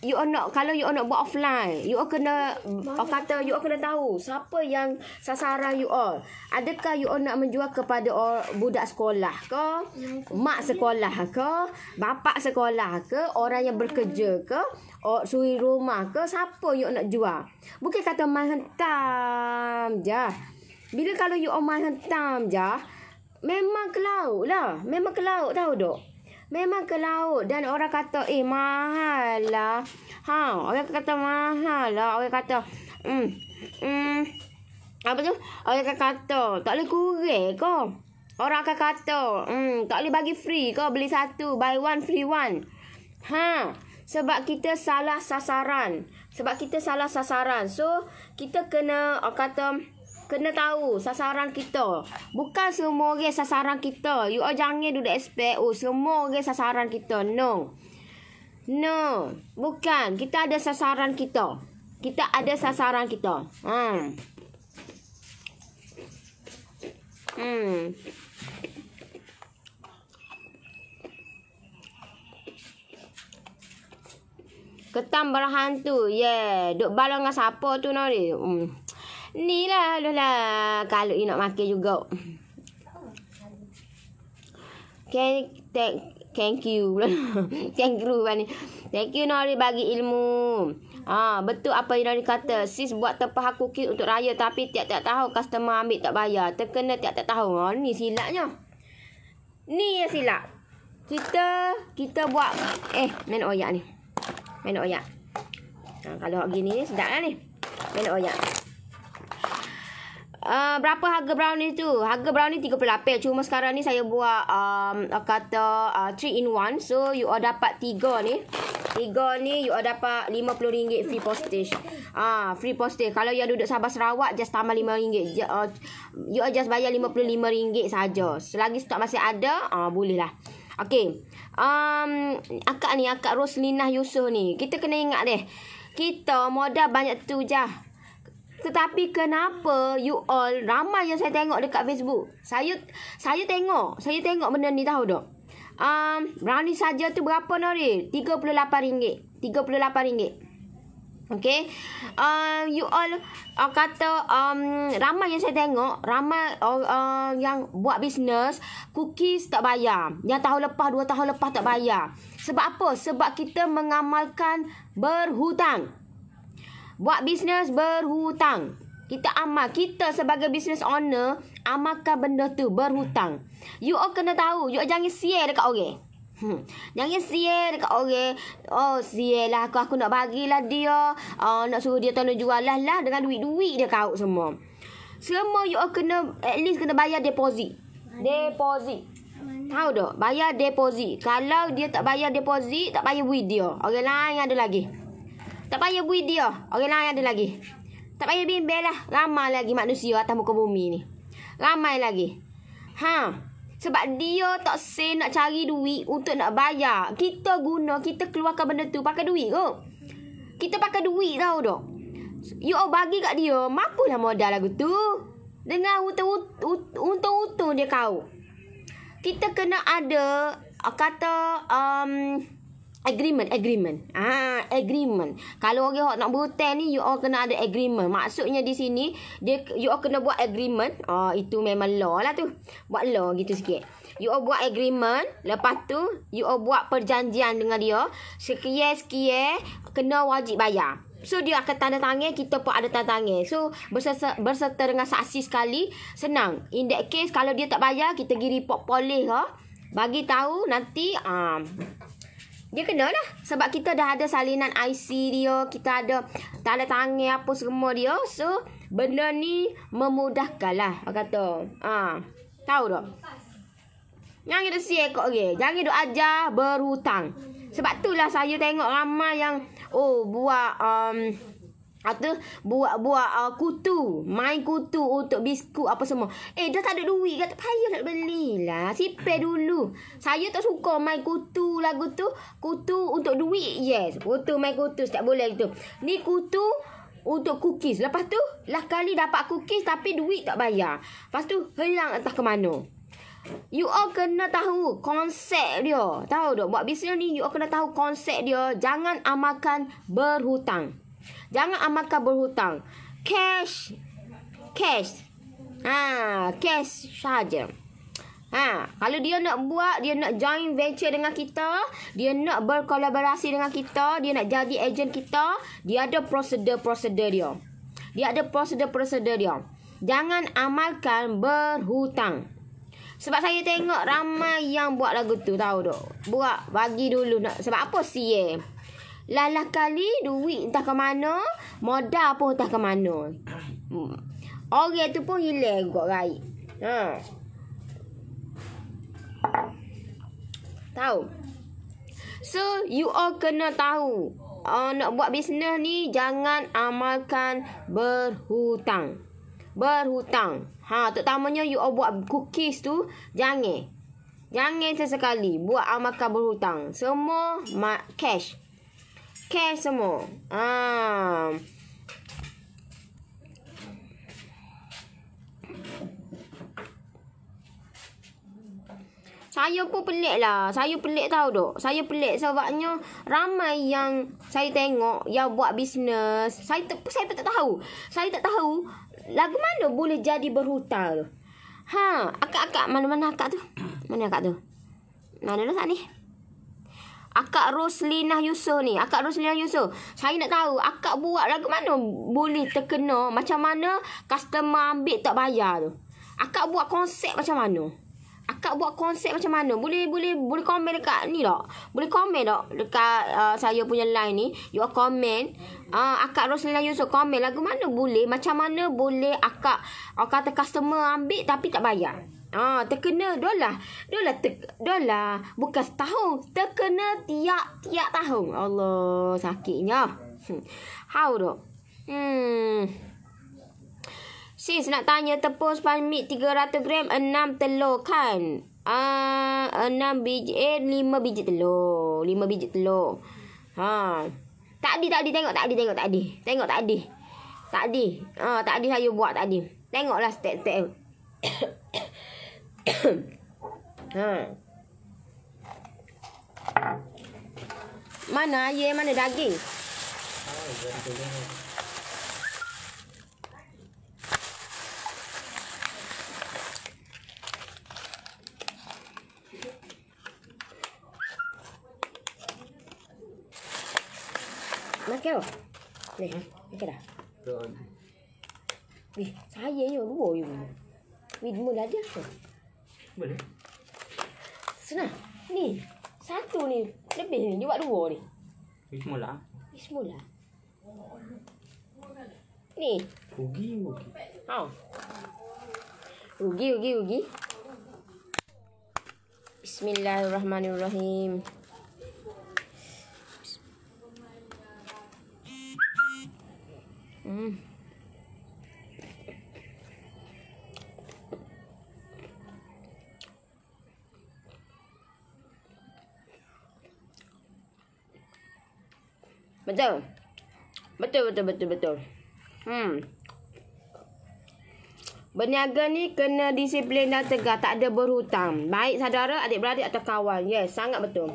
you are not kalau you are not buat offline you all kena Mana kata you all kena tahu siapa yang sasaran you all adakah you all nak menjual kepada or, budak sekolah ke mak sekolah ke bapa sekolah ke orang yang bekerja ke or, suri rumah ke siapa you all nak jual bukan kata main hentam je bila kalau you all main hentam je memang kelaut lah memang kelaut tahu dok Memang ke laut dan orang kata eh mahal lah. Ha, orang kata mahal lah. Orang kata hmm hmm apa tu? Orang akan kata tak boleh kurang ke? Orang akan kata hmm tak boleh bagi free ke beli satu buy one free one. Ha, sebab kita salah sasaran. Sebab kita salah sasaran. So, kita kena orang kata kena tahu sasaran kita. Bukan semua orang sasaran kita. You all jangan duduk expect oh semua orang sasaran kita. No. No. Bukan. Kita ada sasaran kita. Kita ada sasaran kita. Hmm. Hmm. Ketam berhantu. Yeah. Duk balang dengan siapa tu, Nori? Hmm. Ni lah, aduh lah. Kalau you nak makan juga. Can, thank, thank you. thank you, Bani. Thank you, Nori, bagi ilmu. Ah ha, betul apa yang Nori kata. Sis buat tempah kuki untuk raya tapi tiap-tiap tahu customer ambil tak bayar. Terkena tiap-tiap tahu. Ha, ni silapnya. Ni yang silap. Kita kita buat eh main oyak ni. Main oyak. Ha, kalau gini sedap kan ni. Main oyak. Ah, berapa harga brownies tu? Harga brownie RM38. Cuma sekarang ni saya buat um, kata 3 uh, ah, in 1. So, you all dapat 3 ni. 3 ni you all dapat RM50 free postage. Ah, uh, free postage. Kalau you duduk Sabah Sarawak, just tambah RM5. Uh, ah, you all just bayar RM55 saja. Selagi stok masih ada, ah uh, boleh lah. Okay. Um, akak ni, akak Roslinah Yusof ni. Kita kena ingat deh. Kita modal banyak tu je. Tetapi kenapa you all ramai yang saya tengok dekat Facebook? Saya saya tengok, saya tengok benda ni tahu tak? Um, brownie saja tu berapa tiga puluh lapan ringgit tiga puluh lapan ringgit Okay. Uh, you all uh, kata um, ramai yang saya tengok. Ramai uh, uh, yang buat bisnes. Cookies tak bayar. Yang tahun lepas, dua tahun lepas tak bayar. Sebab apa? Sebab kita mengamalkan berhutang. Buat bisnes berhutang. Kita amal. Kita sebagai bisnes owner, amalkan benda tu berhutang. You all kena tahu. You all jangan siar dekat orang. Hmm. Jangan siar dekat orang. Oh, siar lah. Aku, aku nak bagilah dia. Uh, nak suruh dia tolong jual lah lah. Dengan duit-duit dia kau semua. Semua you all kena, at least kena bayar deposit. Deposit. Tahu tak? Bayar deposit. Kalau dia tak bayar deposit, tak bayar duit dia. Orang lain ada lagi. Tak payah bui dia. Orang lain ada lagi. Tak payah bimbel lah. Ramai lagi manusia atas muka bumi ni. Ramai lagi. Ha. Sebab dia tak sen nak cari duit untuk nak bayar. Kita guna, kita keluarkan benda tu pakai duit ke? Kita pakai duit tau dok. You all bagi kat dia, makulah modal lagu tu. Dengan untung-untung dia kau. Kita kena ada, kata, um, Agreement, agreement. Ah, agreement. Kalau orang okay, nak berhutang ni, you all kena ada agreement. Maksudnya di sini, dia you all kena buat agreement. Oh, itu memang law lah tu. Buat law gitu sikit. You all buat agreement. Lepas tu, you all buat perjanjian dengan dia. Sekia-sekia, kena wajib bayar. So, dia akan tanda tangan, kita pun ada tanda tangan. So, berserta, berserta dengan saksi sekali, senang. In that case, kalau dia tak bayar, kita pergi report polis. Ha? Bagi tahu nanti, um, dia kena lah. Sebab kita dah ada salinan IC dia. Kita ada tanda tangan apa semua dia. So, benda ni memudahkan lah. Apa kata? Ha. Tahu tak? Jangan kita siap kok okay. Jangan duk ajar berhutang. Sebab itulah saya tengok ramai yang... Oh, buat... Um, atau buat-buat uh, kutu. Main kutu untuk biskut apa semua. Eh, dah tak ada duit. Kata payah nak beli lah Sipir dulu. Saya tak suka main kutu lagu tu. Kutu untuk duit. Yes. Kutu main kutu. Tak boleh gitu. Ni kutu untuk cookies. Lepas tu, lah kali dapat cookies tapi duit tak bayar. Lepas tu, hilang entah ke mana. You all kena tahu konsep dia. Tahu tak? Buat bisnes ni, you all kena tahu konsep dia. Jangan amalkan berhutang. Jangan amalkan berhutang. Cash. Cash. Ha, cash saja. Ha, kalau dia nak buat, dia nak join venture dengan kita, dia nak berkolaborasi dengan kita, dia nak jadi agent kita, dia ada prosedur-prosedur dia. Dia ada prosedur-prosedur dia. Jangan amalkan berhutang. Sebab saya tengok ramai yang buat lagu tu, tahu tak? Buat bagi dulu nak sebab apa CM? Lalah kali duit entah ke mana. Modal pun entah ke mana. Hmm. Orang tu pun hilang kot raik. Ha. Tahu? So, you all kena tahu. Uh, nak buat bisnes ni, jangan amalkan berhutang. Berhutang. Ha, terutamanya you all buat cookies tu, jangan. Jangan sesekali buat amalkan berhutang. Semua cash care some more. Um. Saya pun pelik lah. Saya pelik tahu dok. Saya pelik sebabnya ramai yang saya tengok yang buat bisnes. Saya tak saya pun tak tahu. Saya tak tahu lagu mana boleh jadi berhutang tu. Ha, akak-akak mana-mana akak tu? Mana akak tu? Mana dah sat ni? Akak Roslina Yusof ni. Akak Roslina Yusof. Saya nak tahu. Akak buat lagu mana boleh terkena. Macam mana customer ambil tak bayar tu. Akak buat konsep macam mana. Akak buat konsep macam mana. Boleh boleh boleh komen dekat ni tak. Boleh komen tak. Dekat uh, saya punya line ni. You komen. Uh, akak Roslina Yusof komen. Lagu mana boleh. Macam mana boleh akak. Orang uh, kata customer ambil tapi tak bayar. Ah, terkena dolah. Dolah ter, dolah bukan setahun, terkena tiap-tiap tahun. Allah, sakitnya. Hmm. How dok? Hmm. Sis nak tanya tepung sponge meat 300 gram 6 telur kan? Ah, uh, 6 biji eh, 5 biji telur. 5 biji telur. Ha. Tadi tadi tengok tadi tengok tadi. Tengok tadi. Tadi. Ha, ah, uh, tadi saya buat tadi. Tengoklah step-step. mana ye mana daging Nó kéo Này hả? Nó kéo dah Rồi Vì xá dễ rồi đúng rồi Vì mua đã chết rồi Boleh. Senang. Ni. Satu ni. Lebih ni. Dia buat dua ni. Bismula. Bismula. Ni. Rugi, rugi. Ha. Rugi, rugi, rugi. Bismillahirrahmanirrahim. Bismillahirrahmanirrahim. Hmm. Betul. Betul, betul, betul, betul. Hmm. Berniaga ni kena disiplin dan tegar. Tak ada berhutang. Baik saudara, adik-beradik atau kawan. Yes, sangat betul.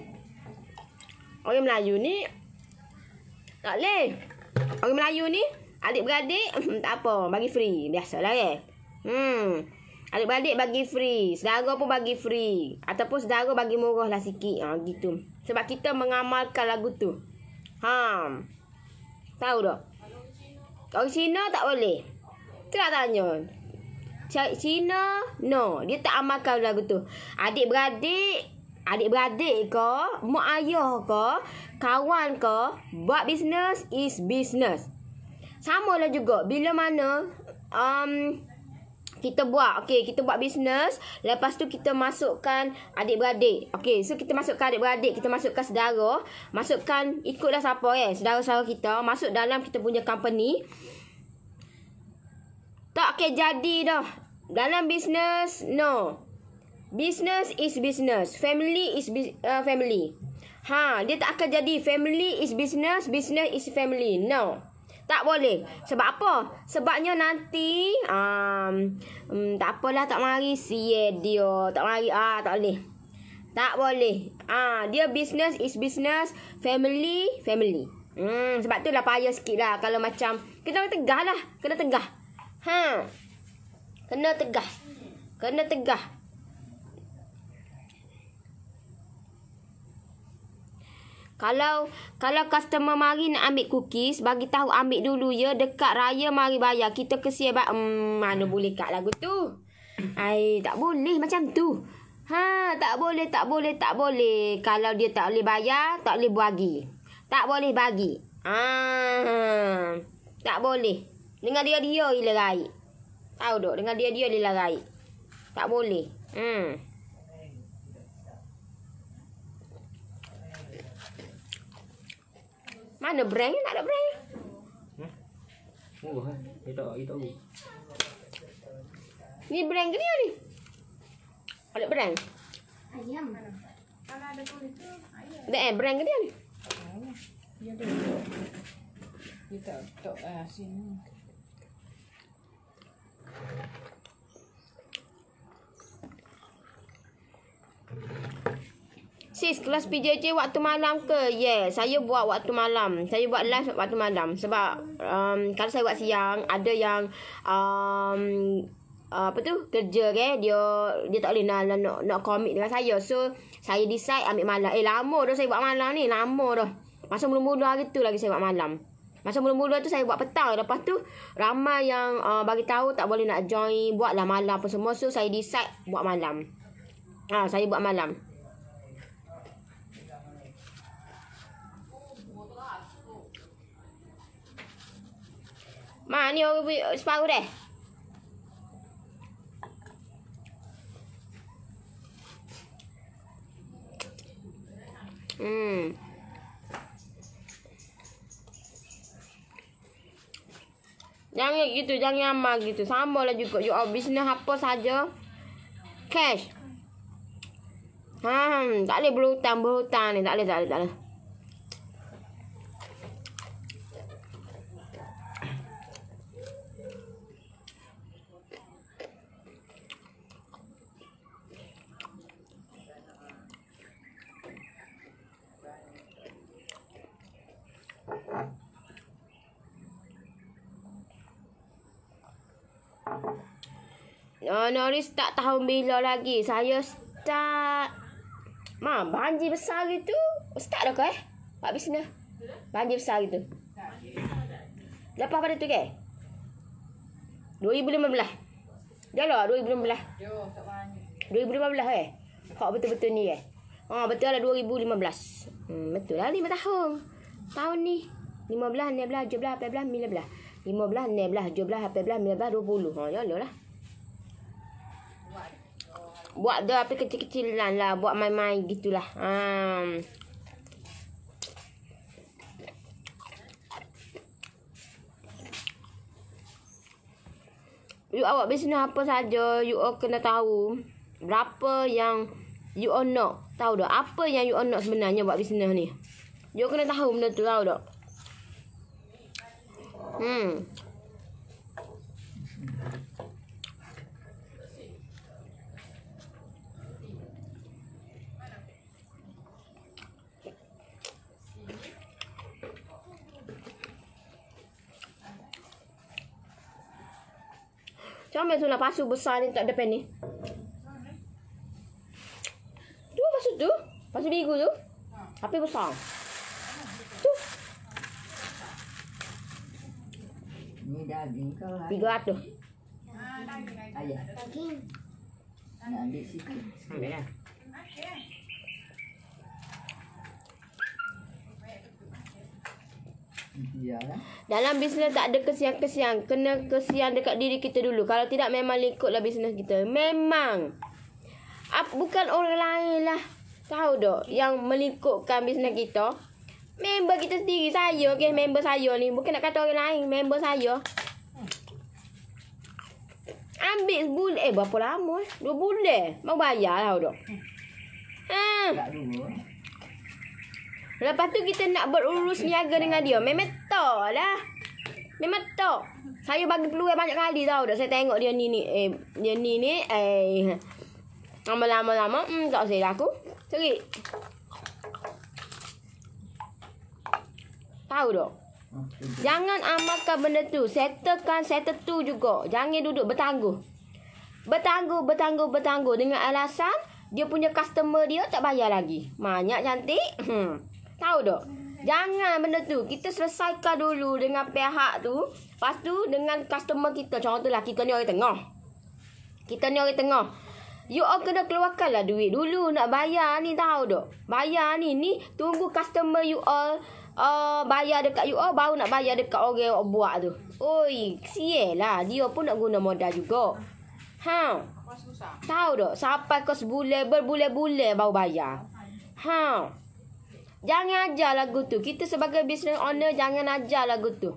Orang Melayu ni... Tak boleh. Orang Melayu ni, adik-beradik, tak apa. Bagi free. Biasalah, ya. Eh? Hmm. Adik-beradik bagi free. Sedara pun bagi free. Ataupun sedara bagi murah lah sikit. Ha, gitu. Sebab kita mengamalkan lagu tu. Ha. Tahu tak? Orang Cina tak boleh. tu Tak tanya. Cina, no. Dia tak amalkan lagu tu. Adik-beradik, adik-beradik ke, mak ayah ke, kawan ke, buat business is business Sama lah juga. Bila mana, um, kita buat okey kita buat bisnes lepas tu kita masukkan adik-beradik okey so kita masukkan adik-beradik kita masukkan saudara masukkan ikutlah siapa eh saudara-saudara kita masuk dalam kita punya company tak okey jadi dah dalam bisnes no bisnes is bisnes family is uh, family ha dia tak akan jadi family is bisnes, bisnes is family no tak boleh. Sebab apa? Sebabnya nanti um, um tak apalah tak mari si dia. Tak mari ah tak boleh. Tak boleh. Ah dia business is business, family family. Hmm sebab tu lah payah sikit lah kalau macam kita kena tegah lah, kena tegah. Ha. Kena tegah. Kena tegah. Kalau kalau customer mari nak ambil cookies, bagi tahu ambil dulu ya dekat raya mari bayar. Kita kesian ba hmm, mana hmm. boleh kat lagu tu. Ai tak boleh macam tu. Ha tak boleh tak boleh tak boleh. Kalau dia tak boleh bayar, tak boleh bagi. Tak boleh bagi. Ah. Tak boleh. Dengan dia dia ilerai. Tahu dok dengan dia dia ilerai. Tak boleh. Hmm. Mana brand ni? Tak ada brand ni. Hmm? Oh, ha. tak, dia tahu. Ni brand ke ni, Ada brand? Ayam. Kalau ada kulit tu, ayam. Ada eh, brand ke dia, Ali? Ya, dia ada. tak letak uh, ah, Sis, kelas PJJ waktu malam ke? Yeah, saya buat waktu malam. Saya buat live waktu malam. Sebab um, kalau saya buat siang, ada yang... Um, uh, apa tu kerja ke eh? dia dia tak boleh nak nak nak, nak commit dengan saya so saya decide ambil malam eh lama dah saya buat malam ni lama dah masa mula-mula hari tu lagi saya buat malam masa mula-mula tu saya buat petang lepas tu ramai yang uh, bagi tahu tak boleh nak join buatlah malam apa semua so saya decide buat malam ah ha, saya buat malam Ma, ni orang beli eh, separuh dah. Hmm. Jangan gitu, jangan amal gitu. Sama lah juga. You all business apa saja. Cash. Hmm, tak boleh berhutang, berhutang ni. Tak boleh, tak boleh, tak boleh. Uh, ah, Nori start tahun bila lagi? Saya start... Ma, banjir besar gitu. Start dah ke eh? Pak Bisna. Banjir besar gitu. Lepas pada tu ke? 2015. Dah lah 2015. Jo, tak banyak. 2015 ke? Eh? Hak betul-betul ni eh? oh, betul lah 2015. Hmm, betul lah 5 tahun. Tahun ni. 15, 16, 17, 18, 19. 15, 16, 17, 18, 19, 20. Ha, oh, ya lah buat dia api kecil-kecilan lah buat main-main gitulah. Ha. Hmm. You awak bisnes apa saja, you all kena tahu berapa yang you all nak. Tahu dah? apa yang you all nak sebenarnya buat bisnes ni? You all kena tahu benda tu tahu dah? Hmm. Sambil tu nak pasu besar ni tak depan ni. Tu pasu tu. Pasu biru tu. Tapi besar. Tu. Ni daging ke lah. Tiga tu. Ayah. Daging. Ambil sikit. Ambil lah. Ya. Mhm. Ya, kan? Dalam bisnes tak ada kesian-kesian. Kena kesian dekat diri kita dulu. Kalau tidak memang lingkutlah bisnes kita. Memang. Bukan orang lain lah. Tahu dok? yang melingkupkan bisnes kita. Member kita sendiri. Saya okay. Member saya ni. Bukan nak kata orang lain. Member saya. Ambil sebulan. Eh berapa lama? Eh? Dua bulan. Mau bayar tahu hmm. ha. tak. Hmm. Lepas tu kita nak berurus niaga dengan dia. Memang tak lah. Memang tak. Saya bagi peluang banyak kali tau. Dah saya tengok dia ni ni. Eh, dia ni ni. Eh. Lama-lama-lama. Hmm, tak usah aku. Sorry. Tahu tak? Jangan amalkan benda tu. Settlekan settle tu juga. Jangan duduk bertangguh. Bertangguh, bertangguh, bertangguh. Dengan alasan dia punya customer dia tak bayar lagi. Banyak cantik. Hmm. Tahu tak? Jangan benda tu. Kita selesaikan dulu dengan pihak tu. Lepas tu dengan customer kita. tu lah kita ni orang tengah. Kita ni orang tengah. You all kena keluarkan lah duit dulu nak bayar ni tahu tak? Bayar ni ni tunggu customer you all uh, bayar dekat you all baru nak bayar dekat orang yang buat tu. Oi, sialah dia pun nak guna modal juga. Ha. Tahu tak? Sampai kau sebulan berbulan-bulan baru bayar. Ha. Jangan ajar lagu tu. Kita sebagai business owner jangan ajar lagu tu.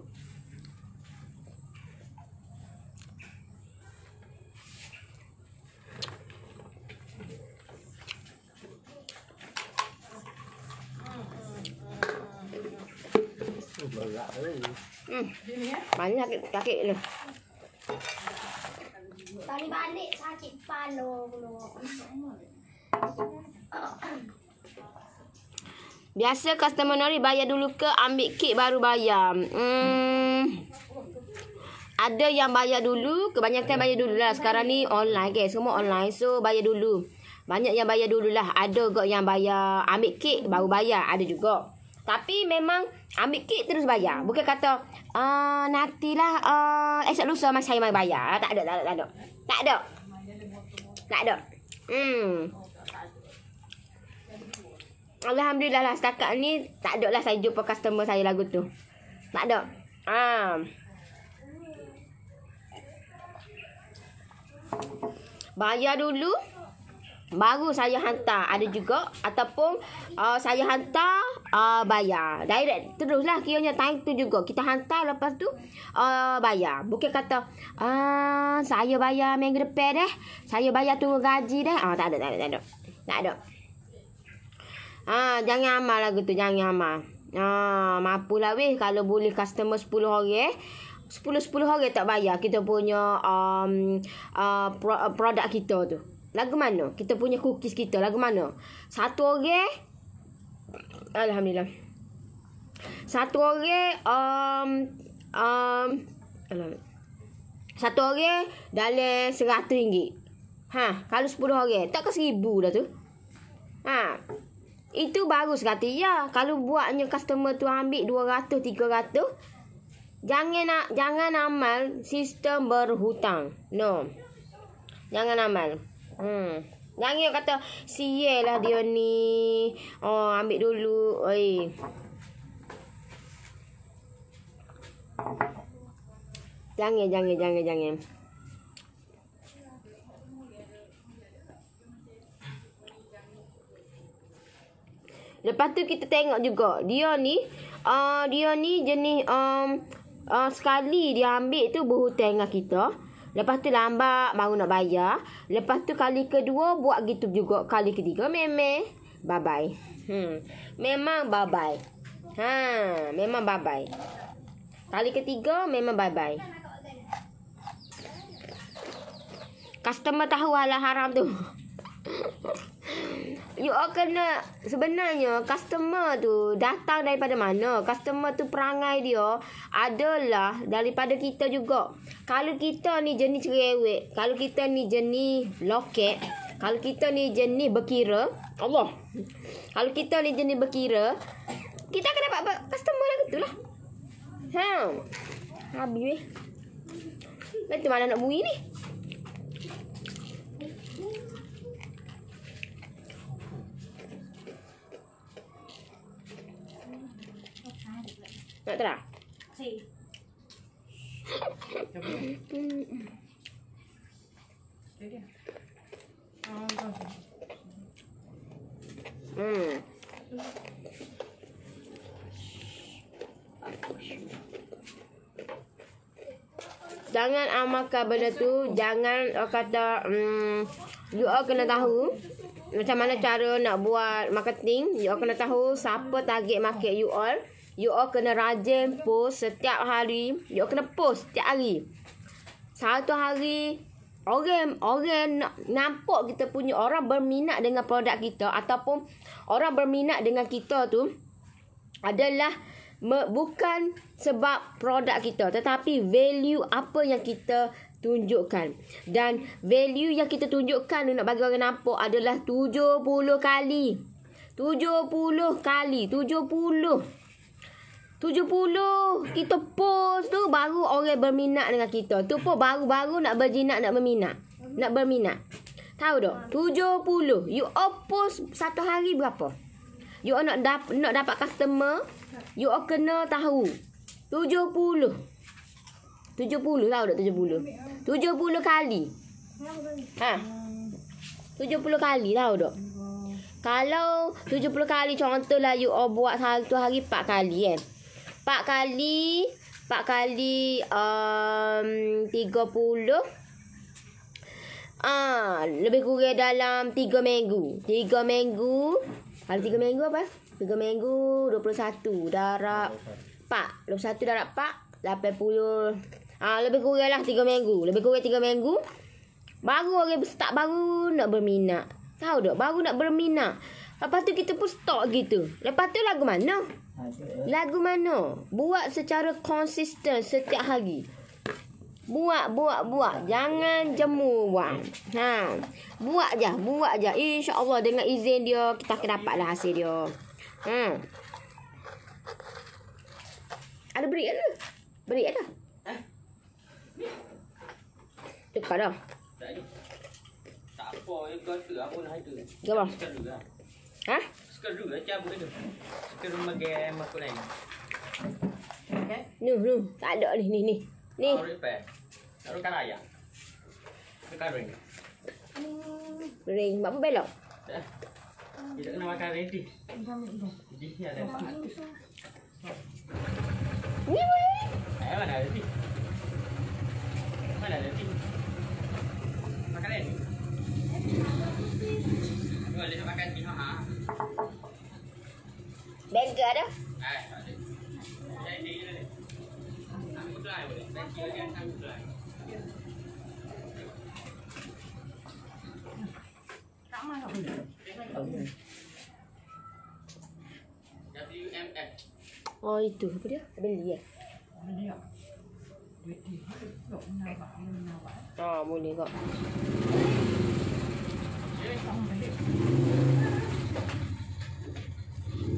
Hmm. Banyak sakit sakit ni. Tadi balik sakit palo, palu. Biasa customer Nori bayar dulu ke ambil kek baru bayar? Hmm. Ada yang bayar dulu, kebanyakan bayar dulu lah. Sekarang ni online guys, semua online. So bayar dulu. Banyak yang bayar lah. Ada juga yang bayar ambil kek baru bayar, ada juga. Tapi memang ambil kek terus bayar. Bukan kata ah nantilah uh, esok lusa masa saya bayar. tak ada, tak ada. Tak ada. Tak ada. Hmm. Alhamdulillah lah setakat ni tak ada lah saya jumpa customer saya lagu tu. Tak ada. Ah. Bayar dulu baru saya hantar. Ada juga ataupun uh, saya hantar uh, bayar. Direct teruslah kiranya time tu juga. Kita hantar lepas tu uh, bayar. Bukan kata ah saya bayar minggu depan deh. Saya bayar tunggu gaji deh. Ah tak ada tak ada tak ada. Tak ada. Tak ada. Ha, jangan amal lagu tu. Jangan amal. Ha, lah weh. Kalau boleh customer 10 orang. Eh. 10-10 orang tak bayar kita punya um, uh, pro, uh, produk kita tu. Lagu mana? Kita punya cookies kita. Lagu mana? Satu orang. Alhamdulillah. Satu orang. Um, um, alhamdulillah. Satu orang dalam RM100. Ha, kalau sepuluh orang. Takkan rm dah tu? Ha. Itu bagus kata ya. Kalau buatnya customer tu ambil 200 300 jangan nak jangan amal sistem berhutang. No. Jangan amal. Hmm. Jangan kata sialah dia ni. Oh, ambil dulu. Oi. Jangan jangan jangan jangan. Lepas tu kita tengok juga. Dia ni. Uh, dia ni jenis. Um, uh, sekali dia ambil tu berhutang dengan kita. Lepas tu lambat baru nak bayar. Lepas tu kali kedua buat gitu juga. Kali ketiga memang. Bye-bye. Hmm. Memang bye-bye. Ha, memang bye-bye. Kali ketiga memang bye-bye. Customer tahu halal haram tu. you all kena sebenarnya customer tu datang daripada mana customer tu perangai dia adalah daripada kita juga kalau kita ni jenis cerewet kalau kita ni jenis loket kalau kita ni jenis berkira Allah kalau kita ni jenis berkira kita akan dapat customer lah gitu lah ha habis eh Betul mana nak bui ni? Nak terang? Si. Jangan amalkan benda tu Jangan orang kata um, You all kena tahu Macam mana cara nak buat marketing You all kena tahu Siapa target market you all You all kena rajin post setiap hari. You all kena post setiap hari. Satu hari, orang orang nampak kita punya orang berminat dengan produk kita ataupun orang berminat dengan kita tu adalah bukan sebab produk kita tetapi value apa yang kita tunjukkan dan value yang kita tunjukkan nak bagi orang nampak adalah 70 kali 70 kali 70 Tujuh puluh kita post tu baru orang berminat dengan kita. Tu pun baru-baru nak berjinak nak berminat. Nak berminat. Tahu tak? puluh. You all post satu hari berapa? You all nak, dap nak dapat customer. You all kena tahu. tujuh puluh tahu tak tujuh puluh kali. Ha? puluh kali tahu tak? Kalau tujuh puluh kali contohlah you all buat satu hari 4 kali kan. Eh? 4 kali 4 kali um, 30 Ah, uh, Lebih kurang dalam 3 minggu 3 minggu Hari 3 minggu apa? 3 minggu 21 darab 4 21 darab 4 80 Ah, uh, Lebih kurang lah 3 minggu Lebih kurang 3 minggu Baru orang start baru nak berminat Tahu tak? Baru nak berminat Lepas tu kita pun stop gitu Lepas tu lagu mana? Lagu mana? Buat secara konsisten setiap hari. Buat, buat, buat. Jangan jemu buat Ha. Buat je, buat je. InsyaAllah dengan izin dia, kita akan dapatlah hasil dia. Ha. Ada beri ke? Beri ke? Tukar dah. Tak apa, kau tu aku nak hidup. Jom. Lah. Ha? Suka ru aja boleh tu. Suka rumah game aku lain. Okay. Ni, ni. Tak ada ni, ni, ni. Ni. Nak repair. Nak rukan ayam. Rukan ring. Ring. Buat apa belok? Tak. Dia tak kena makan ready. Dia ada empat. Ni boleh. Eh, mana ready? Mana ready? Makan ready? boleh nak makan ni ha. Burger ada? Eh, ada. Sambu dry boleh. Thank you sambu dry. Tak masuk. Okay. WMF. Oh itu apa dia? Beli ya. Beli ya. Beli. Oh ah, boleh kok.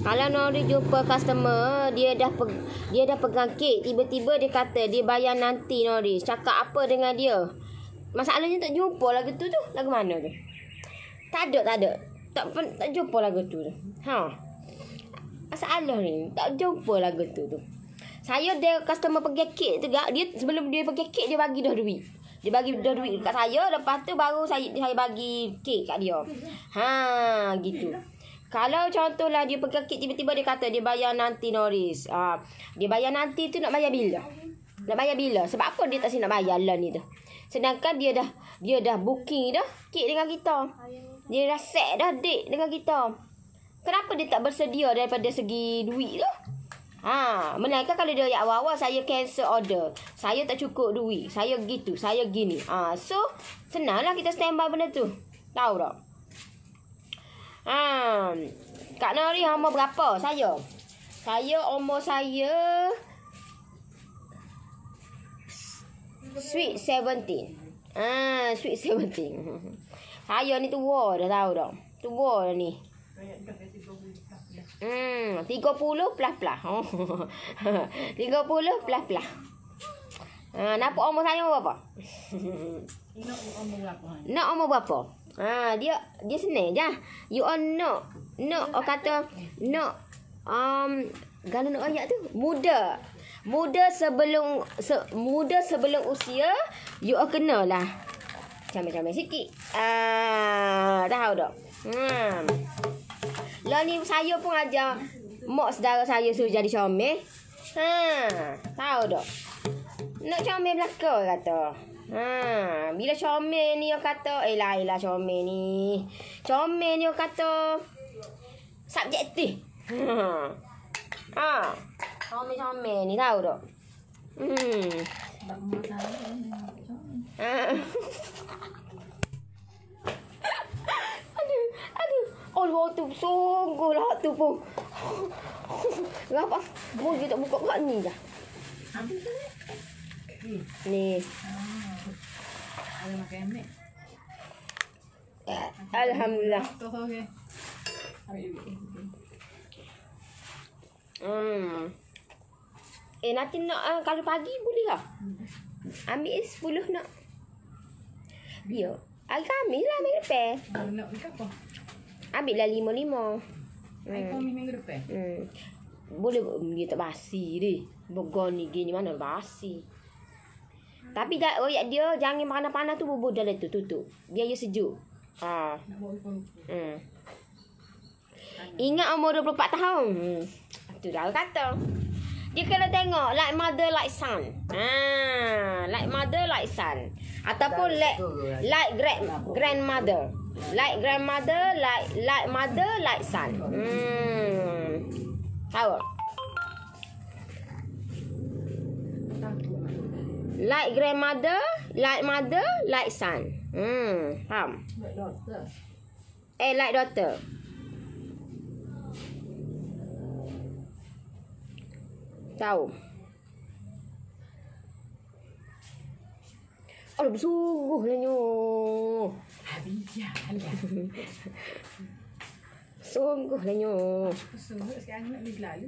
Kalau Nori jumpa customer, dia dah peg, dia dah pegang kek. Tiba-tiba dia kata, dia bayar nanti Nori. Cakap apa dengan dia? Masalahnya tak jumpa lagu tu tu. Lagu mana tu? Tak ada, tak ada. Tak, tak jumpa lagu tu tu. Ha. Masalah ni, tak jumpa lagu tu tu. Saya dia customer pegang kek tu Dia, sebelum dia pegang kek, dia bagi dah duit. Dia bagi dah duit dekat saya lepas tu baru saya saya bagi kek kat dia. Ha gitu. Kalau contohlah dia pegang kek tiba-tiba dia kata dia bayar nanti Noris. Ha, dia bayar nanti tu nak bayar bila? Nak bayar bila? Sebab apa dia tak sini nak bayar lah ni tu? Sedangkan dia dah dia dah booking dah kek dengan kita. Dia dah set dah date dengan kita. Kenapa dia tak bersedia daripada segi duit tu? Lah? Ha, melainkan kalau dia awal-awal saya cancel order. Saya tak cukup duit. Saya gitu, saya gini. Ha, so senanglah kita standby benda tu. Tahu tak? Ha, Kak Nori hamba berapa saya? Saya umur saya Sweet 17. Ha, sweet 17. Saya ni tua dah tahu tak? Tu dah ni. Hmm, 30 plus plus. Oh. 30 plus plus. Ha, nak buat umur saya berapa? Nak umur berapa? Nak ah, umur berapa? Ha, dia dia senang je. You all no, No, oh kata no. Um gala nak ayat tu muda. Muda sebelum se, muda sebelum usia you all kenalah. Macam-macam sikit. Ah, uh, tahu tak? Hmm. Lah ni saya pun ajar mak saudara saya suruh jadi comel. Ha, tahu dok. Nak comel belaka kata. Ha, bila comel ni dia kata, eh lah eh, lah comel ni. Comel ni dia kata subjektif. Ha. Ha. Comel comel ni tahu dok. Hmm. Ha. Aduh, aduh. Allah oh, tu sungguh lah tu pun. Kenapa? Bos dia buka kat ni dah. ni. Alhamdulillah. Hmm. Eh nanti nak uh, kalau pagi boleh lah. Ambil 10 nak. Ya. Hari kami lah ambil pe. Nak ambil apa? Ambil lah lima-lima. Hmm. Air minggu hmm. Boleh dia tak basi deh. Begon ni gini mana basi. Tapi dah oh, ya, dia jangan makan panas tu bubuh dalam tu tutup. Biar dia sejuk. Ha. Hmm. Ingat umur 24 tahun. Hmm. Tu dah kata. Dia kena tengok like mother like son. Ha, like mother like son ataupun like, like grand grandmother. Like grandmother, like like mother, like son. Hmm. tahu. Like grandmother, like mother, like son. Hmm. Faham? Like daughter. Eh, like daughter. Tahu. Aduh, sungguh lah nyuh. Habibia lah. Sungguh lah nyok. sungguh sekarang nak beli gelar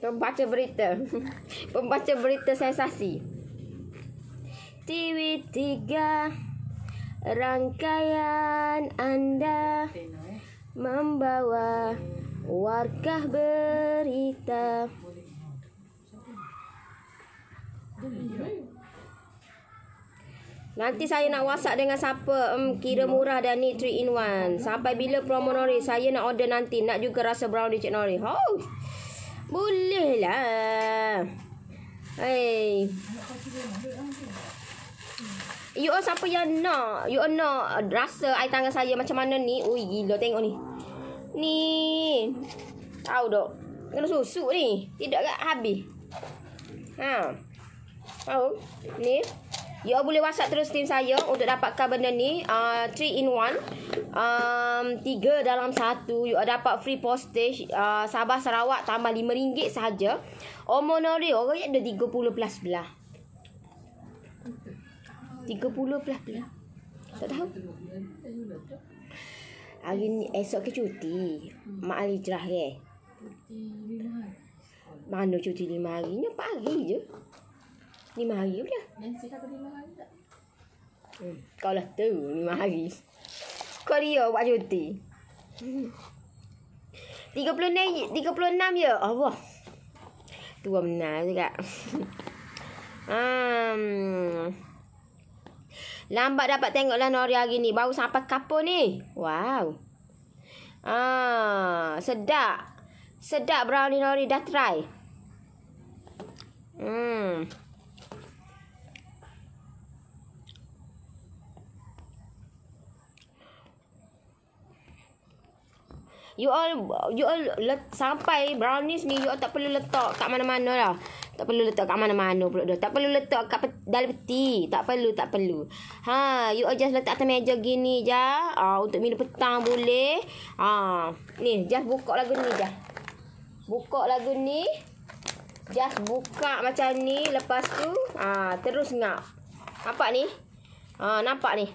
Pembaca berita. Pembaca berita sensasi. tv tiga rangkaian anda eh. membawa warkah berita. Nanti saya nak whatsapp dengan siapa um, Kira murah dan ni 3 in 1 Sampai bila promo Nori Saya nak order nanti Nak juga rasa brownie Cik Nori oh. Boleh lah Hei You all siapa yang nak You all nak rasa air tangan saya macam mana ni Ui gila tengok ni Ni Tahu tak Kena susu ni Tidak kan habis Haa Oh, ni. You all boleh WhatsApp terus tim saya untuk dapatkan benda ni. 3 uh, ah, in one, Um, 3 dalam satu, You all dapat free postage. Uh, Sabah Sarawak tambah RM5 sahaja. Omonori orang yang ada 30 plus belah. 30 plus belah. Tak tahu. Hari ni esok ke cuti. Mak Ali jerah ke? Eh? Mana cuti lima hari ni? Empat hari je. Lima hari okey. Nancy kata lima hari tak? Hmm. Kau lah tu lima hari. Kau dia buat cuti. Tiga puluh enam, tiga puluh enam ya, oh Tu orang benar juga. um, lambat dapat tengoklah Nori hari ni. bau sampai kapur ni. Wow. Ah, sedap. Sedap brownie Nori dah try. Hmm. You all you all let, sampai brownies ni you all tak perlu letak kat mana-mana lah. Tak perlu letak kat mana-mana pula dah. Tak perlu letak kat pe, dalam peti. Tak perlu, tak perlu. Ha, you all just letak atas meja gini je. Ha, untuk minum petang boleh. Ha, ni just buka lagu ni je. Buka lagu ni. Just buka macam ni. Lepas tu, ha, terus ngap. Nampak ni? Ha, nampak ni?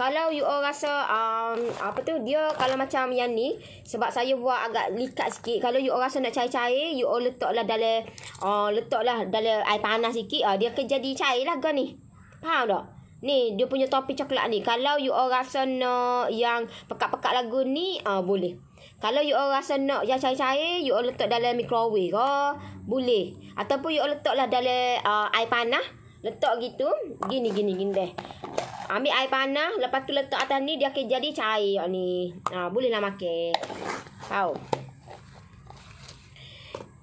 kalau you all rasa um, apa tu dia kalau macam yang ni sebab saya buat agak likat sikit kalau you all rasa nak cair-cair you all letaklah dalam uh, letaklah dalam air panas sikit uh, dia akan jadi cair lah ke ni faham tak ni dia punya topi coklat ni kalau you all rasa nak yang pekat-pekat lagu ni uh, boleh kalau you all rasa nak yang cair-cair you all letak dalam microwave ke uh, boleh ataupun you all letaklah dalam uh, air panas Letak gitu. Gini, gini, gini deh. Ambil air panas. Lepas tu letak atas ni. Dia akan jadi cair yang ni. Ha, bolehlah makan. Tau.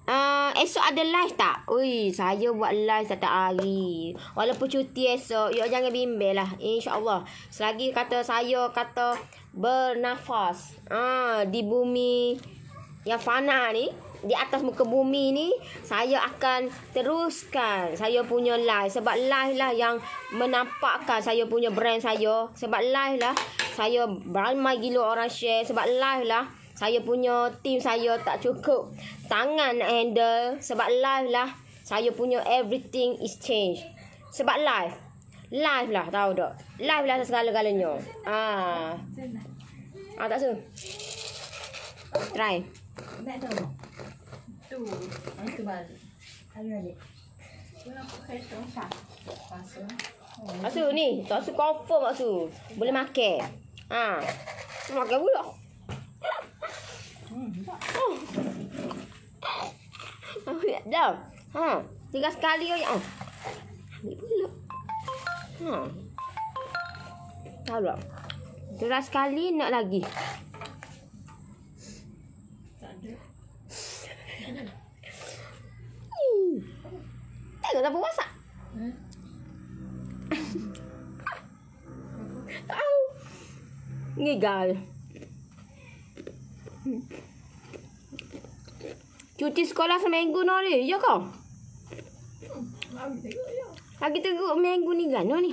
Uh, ha, esok ada live tak? Ui, saya buat live setiap hari. Walaupun cuti esok. Ya, jangan bimbel lah. InsyaAllah. Selagi kata saya kata bernafas. Ah, uh, Di bumi yang fana ni di atas muka bumi ni saya akan teruskan saya punya live sebab live lah yang menampakkan saya punya brand saya sebab live lah saya ramai gila orang share sebab live lah saya punya team saya tak cukup tangan nak handle sebab live lah saya punya everything is change sebab live live lah tahu tak live lah segala-galanya ah ah tak sure try Next tahu oh, tak? Tu Yang tu baru Ada balik Masu ni, tosu confirm masu. Boleh makan. Ha. Tu makan pula. Hmm. Oh. Aku dah. Ha. Tiga sekali oi. Oh. Ha. Ambil pula. Ha. Tahu tak? Tiga sekali nak lagi. Hmm. Eh, tak tahu masak. Hmm? tahu. Ngigal. Cuti sekolah seminggu nori, ya kau? Hmm, lagi teguk, ya. Lagi teguk minggu ni gano kan, ni.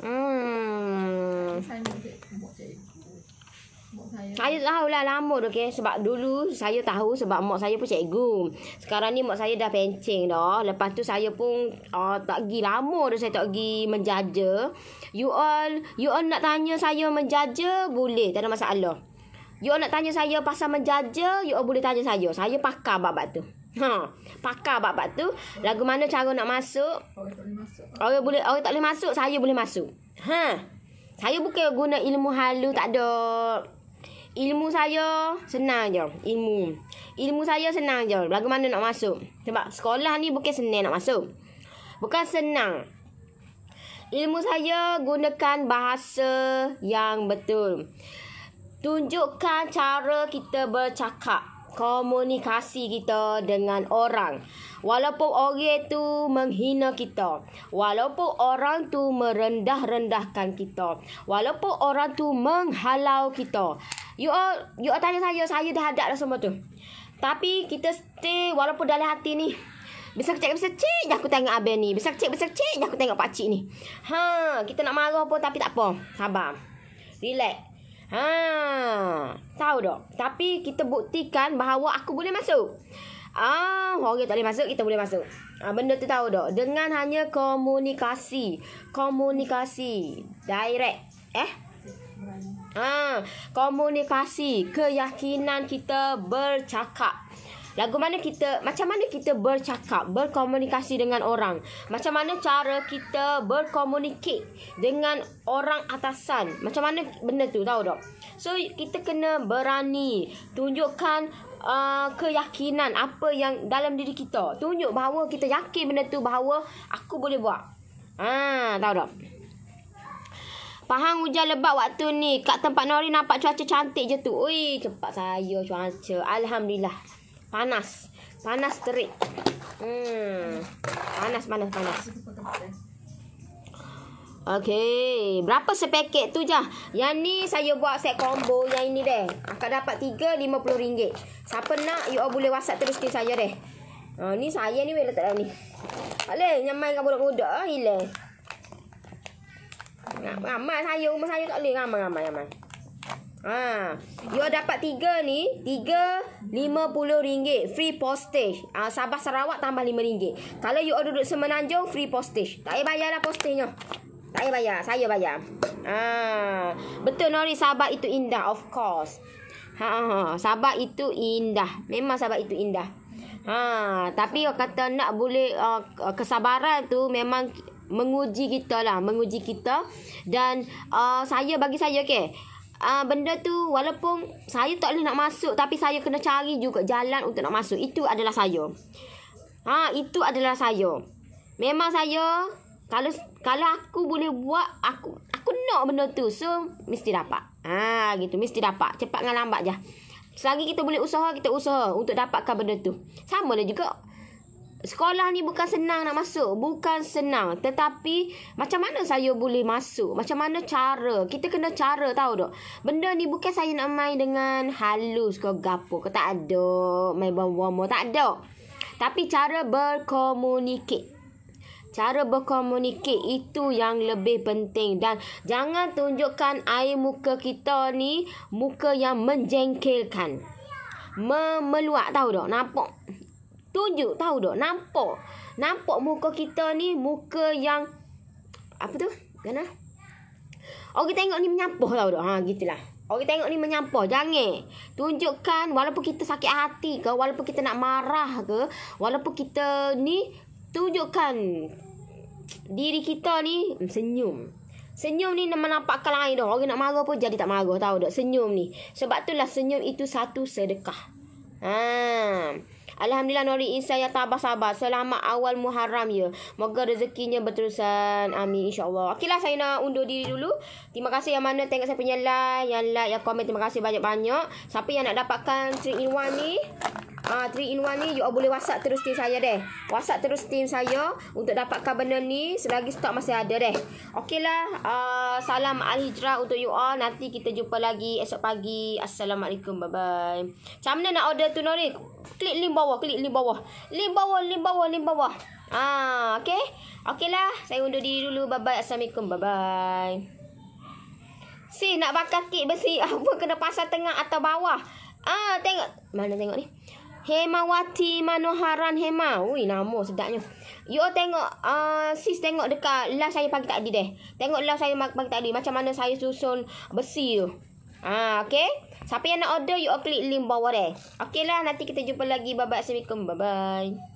Hmm. Saya nak buat cari saya tahu lah lama dah okay? Sebab dulu saya tahu sebab mak saya pun cikgu Sekarang ni mak saya dah pencing dah Lepas tu saya pun uh, tak pergi lama dah saya tak pergi menjaja You all, you all nak tanya saya menjaja boleh Tak ada masalah You all nak tanya saya pasal menjaja You all boleh tanya saya Saya pakar bab tu Ha, pakar bab tu Lagu mana cara nak masuk Orang boleh, orang tak boleh masuk Saya boleh masuk Ha, saya bukan guna ilmu halu tak ada ilmu saya senang je ilmu ilmu saya senang je lagu mana nak masuk sebab sekolah ni bukan senang nak masuk bukan senang ilmu saya gunakan bahasa yang betul tunjukkan cara kita bercakap komunikasi kita dengan orang walaupun orang tu menghina kita walaupun orang tu merendah-rendahkan kita walaupun orang tu menghalau kita You all You all tanya saya Saya dah ada dah semua tu Tapi kita stay Walaupun dalam hati ni Bisa kecil besar kecik je aku tengok abang ni Bisa kecil besar kecik je aku tengok pakcik ni Ha Kita nak marah pun Tapi tak apa Sabar Relax Ha Tahu dok. Tapi kita buktikan Bahawa aku boleh masuk Ah, orang tak boleh masuk, kita boleh masuk. Ah, benda tu tahu dok. Dengan hanya komunikasi, komunikasi direct, eh? Ha, komunikasi, keyakinan kita bercakap. Lagu mana kita, macam mana kita bercakap, berkomunikasi dengan orang. Macam mana cara kita berkomunikasi dengan orang atasan. Macam mana benda tu, tahu tak? So, kita kena berani tunjukkan uh, keyakinan apa yang dalam diri kita. Tunjuk bahawa kita yakin benda tu, bahawa aku boleh buat. Ah, ha, tahu tak? Pahang hujan lebat waktu ni. Kat tempat Nori nampak cuaca cantik je tu. Ui, cepat saya cuaca. Alhamdulillah. Panas. Panas terik. Hmm. Panas, panas, panas. Okey. Berapa sepaket tu je? Yang ni saya buat set combo. Yang ini deh. Akak dapat tiga lima puluh ringgit. Siapa nak, you all boleh whatsapp terus ke saya deh. Oh, ni saya ni boleh letak dah ni. Tak boleh, nyaman dengan budak-budak. Hilang. -budak, nak ramai saya rumah saya tak boleh ramai ramai ramai. Ha. You dapat tiga ni. Tiga lima puluh ringgit. Free postage. Ha, Sabah Sarawak tambah lima ringgit. Kalau you duduk Semenanjung, free postage. Tak payah bayar lah postage Tak payah bayar. Saya bayar. Ha. Betul Nori, Sabah itu indah. Of course. Ha, ha. ha. Sabah itu indah. Memang Sabah itu indah. Ha. Tapi you kata nak boleh uh, kesabaran tu memang menguji kita lah menguji kita dan uh, saya bagi saya okey Uh, benda tu walaupun saya tak boleh nak masuk tapi saya kena cari juga jalan untuk nak masuk itu adalah saya ha itu adalah saya memang saya kalau kalau aku boleh buat aku aku nak benda tu so mesti dapat ha gitu mesti dapat cepat dengan lambat je selagi kita boleh usaha kita usaha untuk dapatkan benda tu sama lah juga Sekolah ni bukan senang nak masuk. Bukan senang. Tetapi macam mana saya boleh masuk? Macam mana cara? Kita kena cara tahu tak? Benda ni bukan saya nak main dengan halus kau gapo kau Tak ada. Main bawa-bawa. Tak ada. Tapi cara berkomunikasi. Cara berkomunikasi itu yang lebih penting. Dan jangan tunjukkan air muka kita ni muka yang menjengkelkan. Memeluak tahu tak? Nampak? tunjuk tahu dok nampak nampak muka kita ni muka yang apa tu kena orang tengok ni menyampah tahu dok ha gitulah orang tengok ni menyampah jangan tunjukkan walaupun kita sakit hati ke walaupun kita nak marah ke walaupun kita ni tunjukkan diri kita ni hmm, senyum Senyum ni nak menampakkan lain dah. Orang nak marah pun jadi tak marah tahu tak? Senyum ni. Sebab itulah senyum itu satu sedekah. Haa. Alhamdulillah Nori Insan yang tabah sabar. Selamat awal Muharram ya. Moga rezekinya berterusan. Amin insyaAllah. Okeylah saya nak undur diri dulu. Terima kasih yang mana tengok saya punya live Yang like, yang komen Terima kasih banyak-banyak Siapa yang nak dapatkan 3-in-1 ni uh, in 1 ni You all boleh whatsapp terus tim saya deh Whatsapp terus tim saya Untuk dapatkan benda ni Selagi stok masih ada deh Okeylah uh, ah, Salam Al-Hijrah untuk you all Nanti kita jumpa lagi esok pagi Assalamualaikum Bye-bye Macam mana nak order tu Norik? Klik link bawah Klik link bawah Link bawah Link bawah Link bawah Ah, okay Okeylah Saya undur diri dulu Bye-bye Assalamualaikum Bye-bye Si nak bakar kek besi apa kena pasar tengah atau bawah. Ah tengok mana tengok ni. Hemawati Manoharan Hema. Ui nama sedapnya. You tengok uh, sis tengok dekat live saya pagi tadi deh. Tengok live saya pagi tadi macam mana saya susun besi tu. Ah okey. Siapa yang nak order you klik link bawah deh. lah nanti kita jumpa lagi. Bye bye. Assalamualaikum. Bye bye.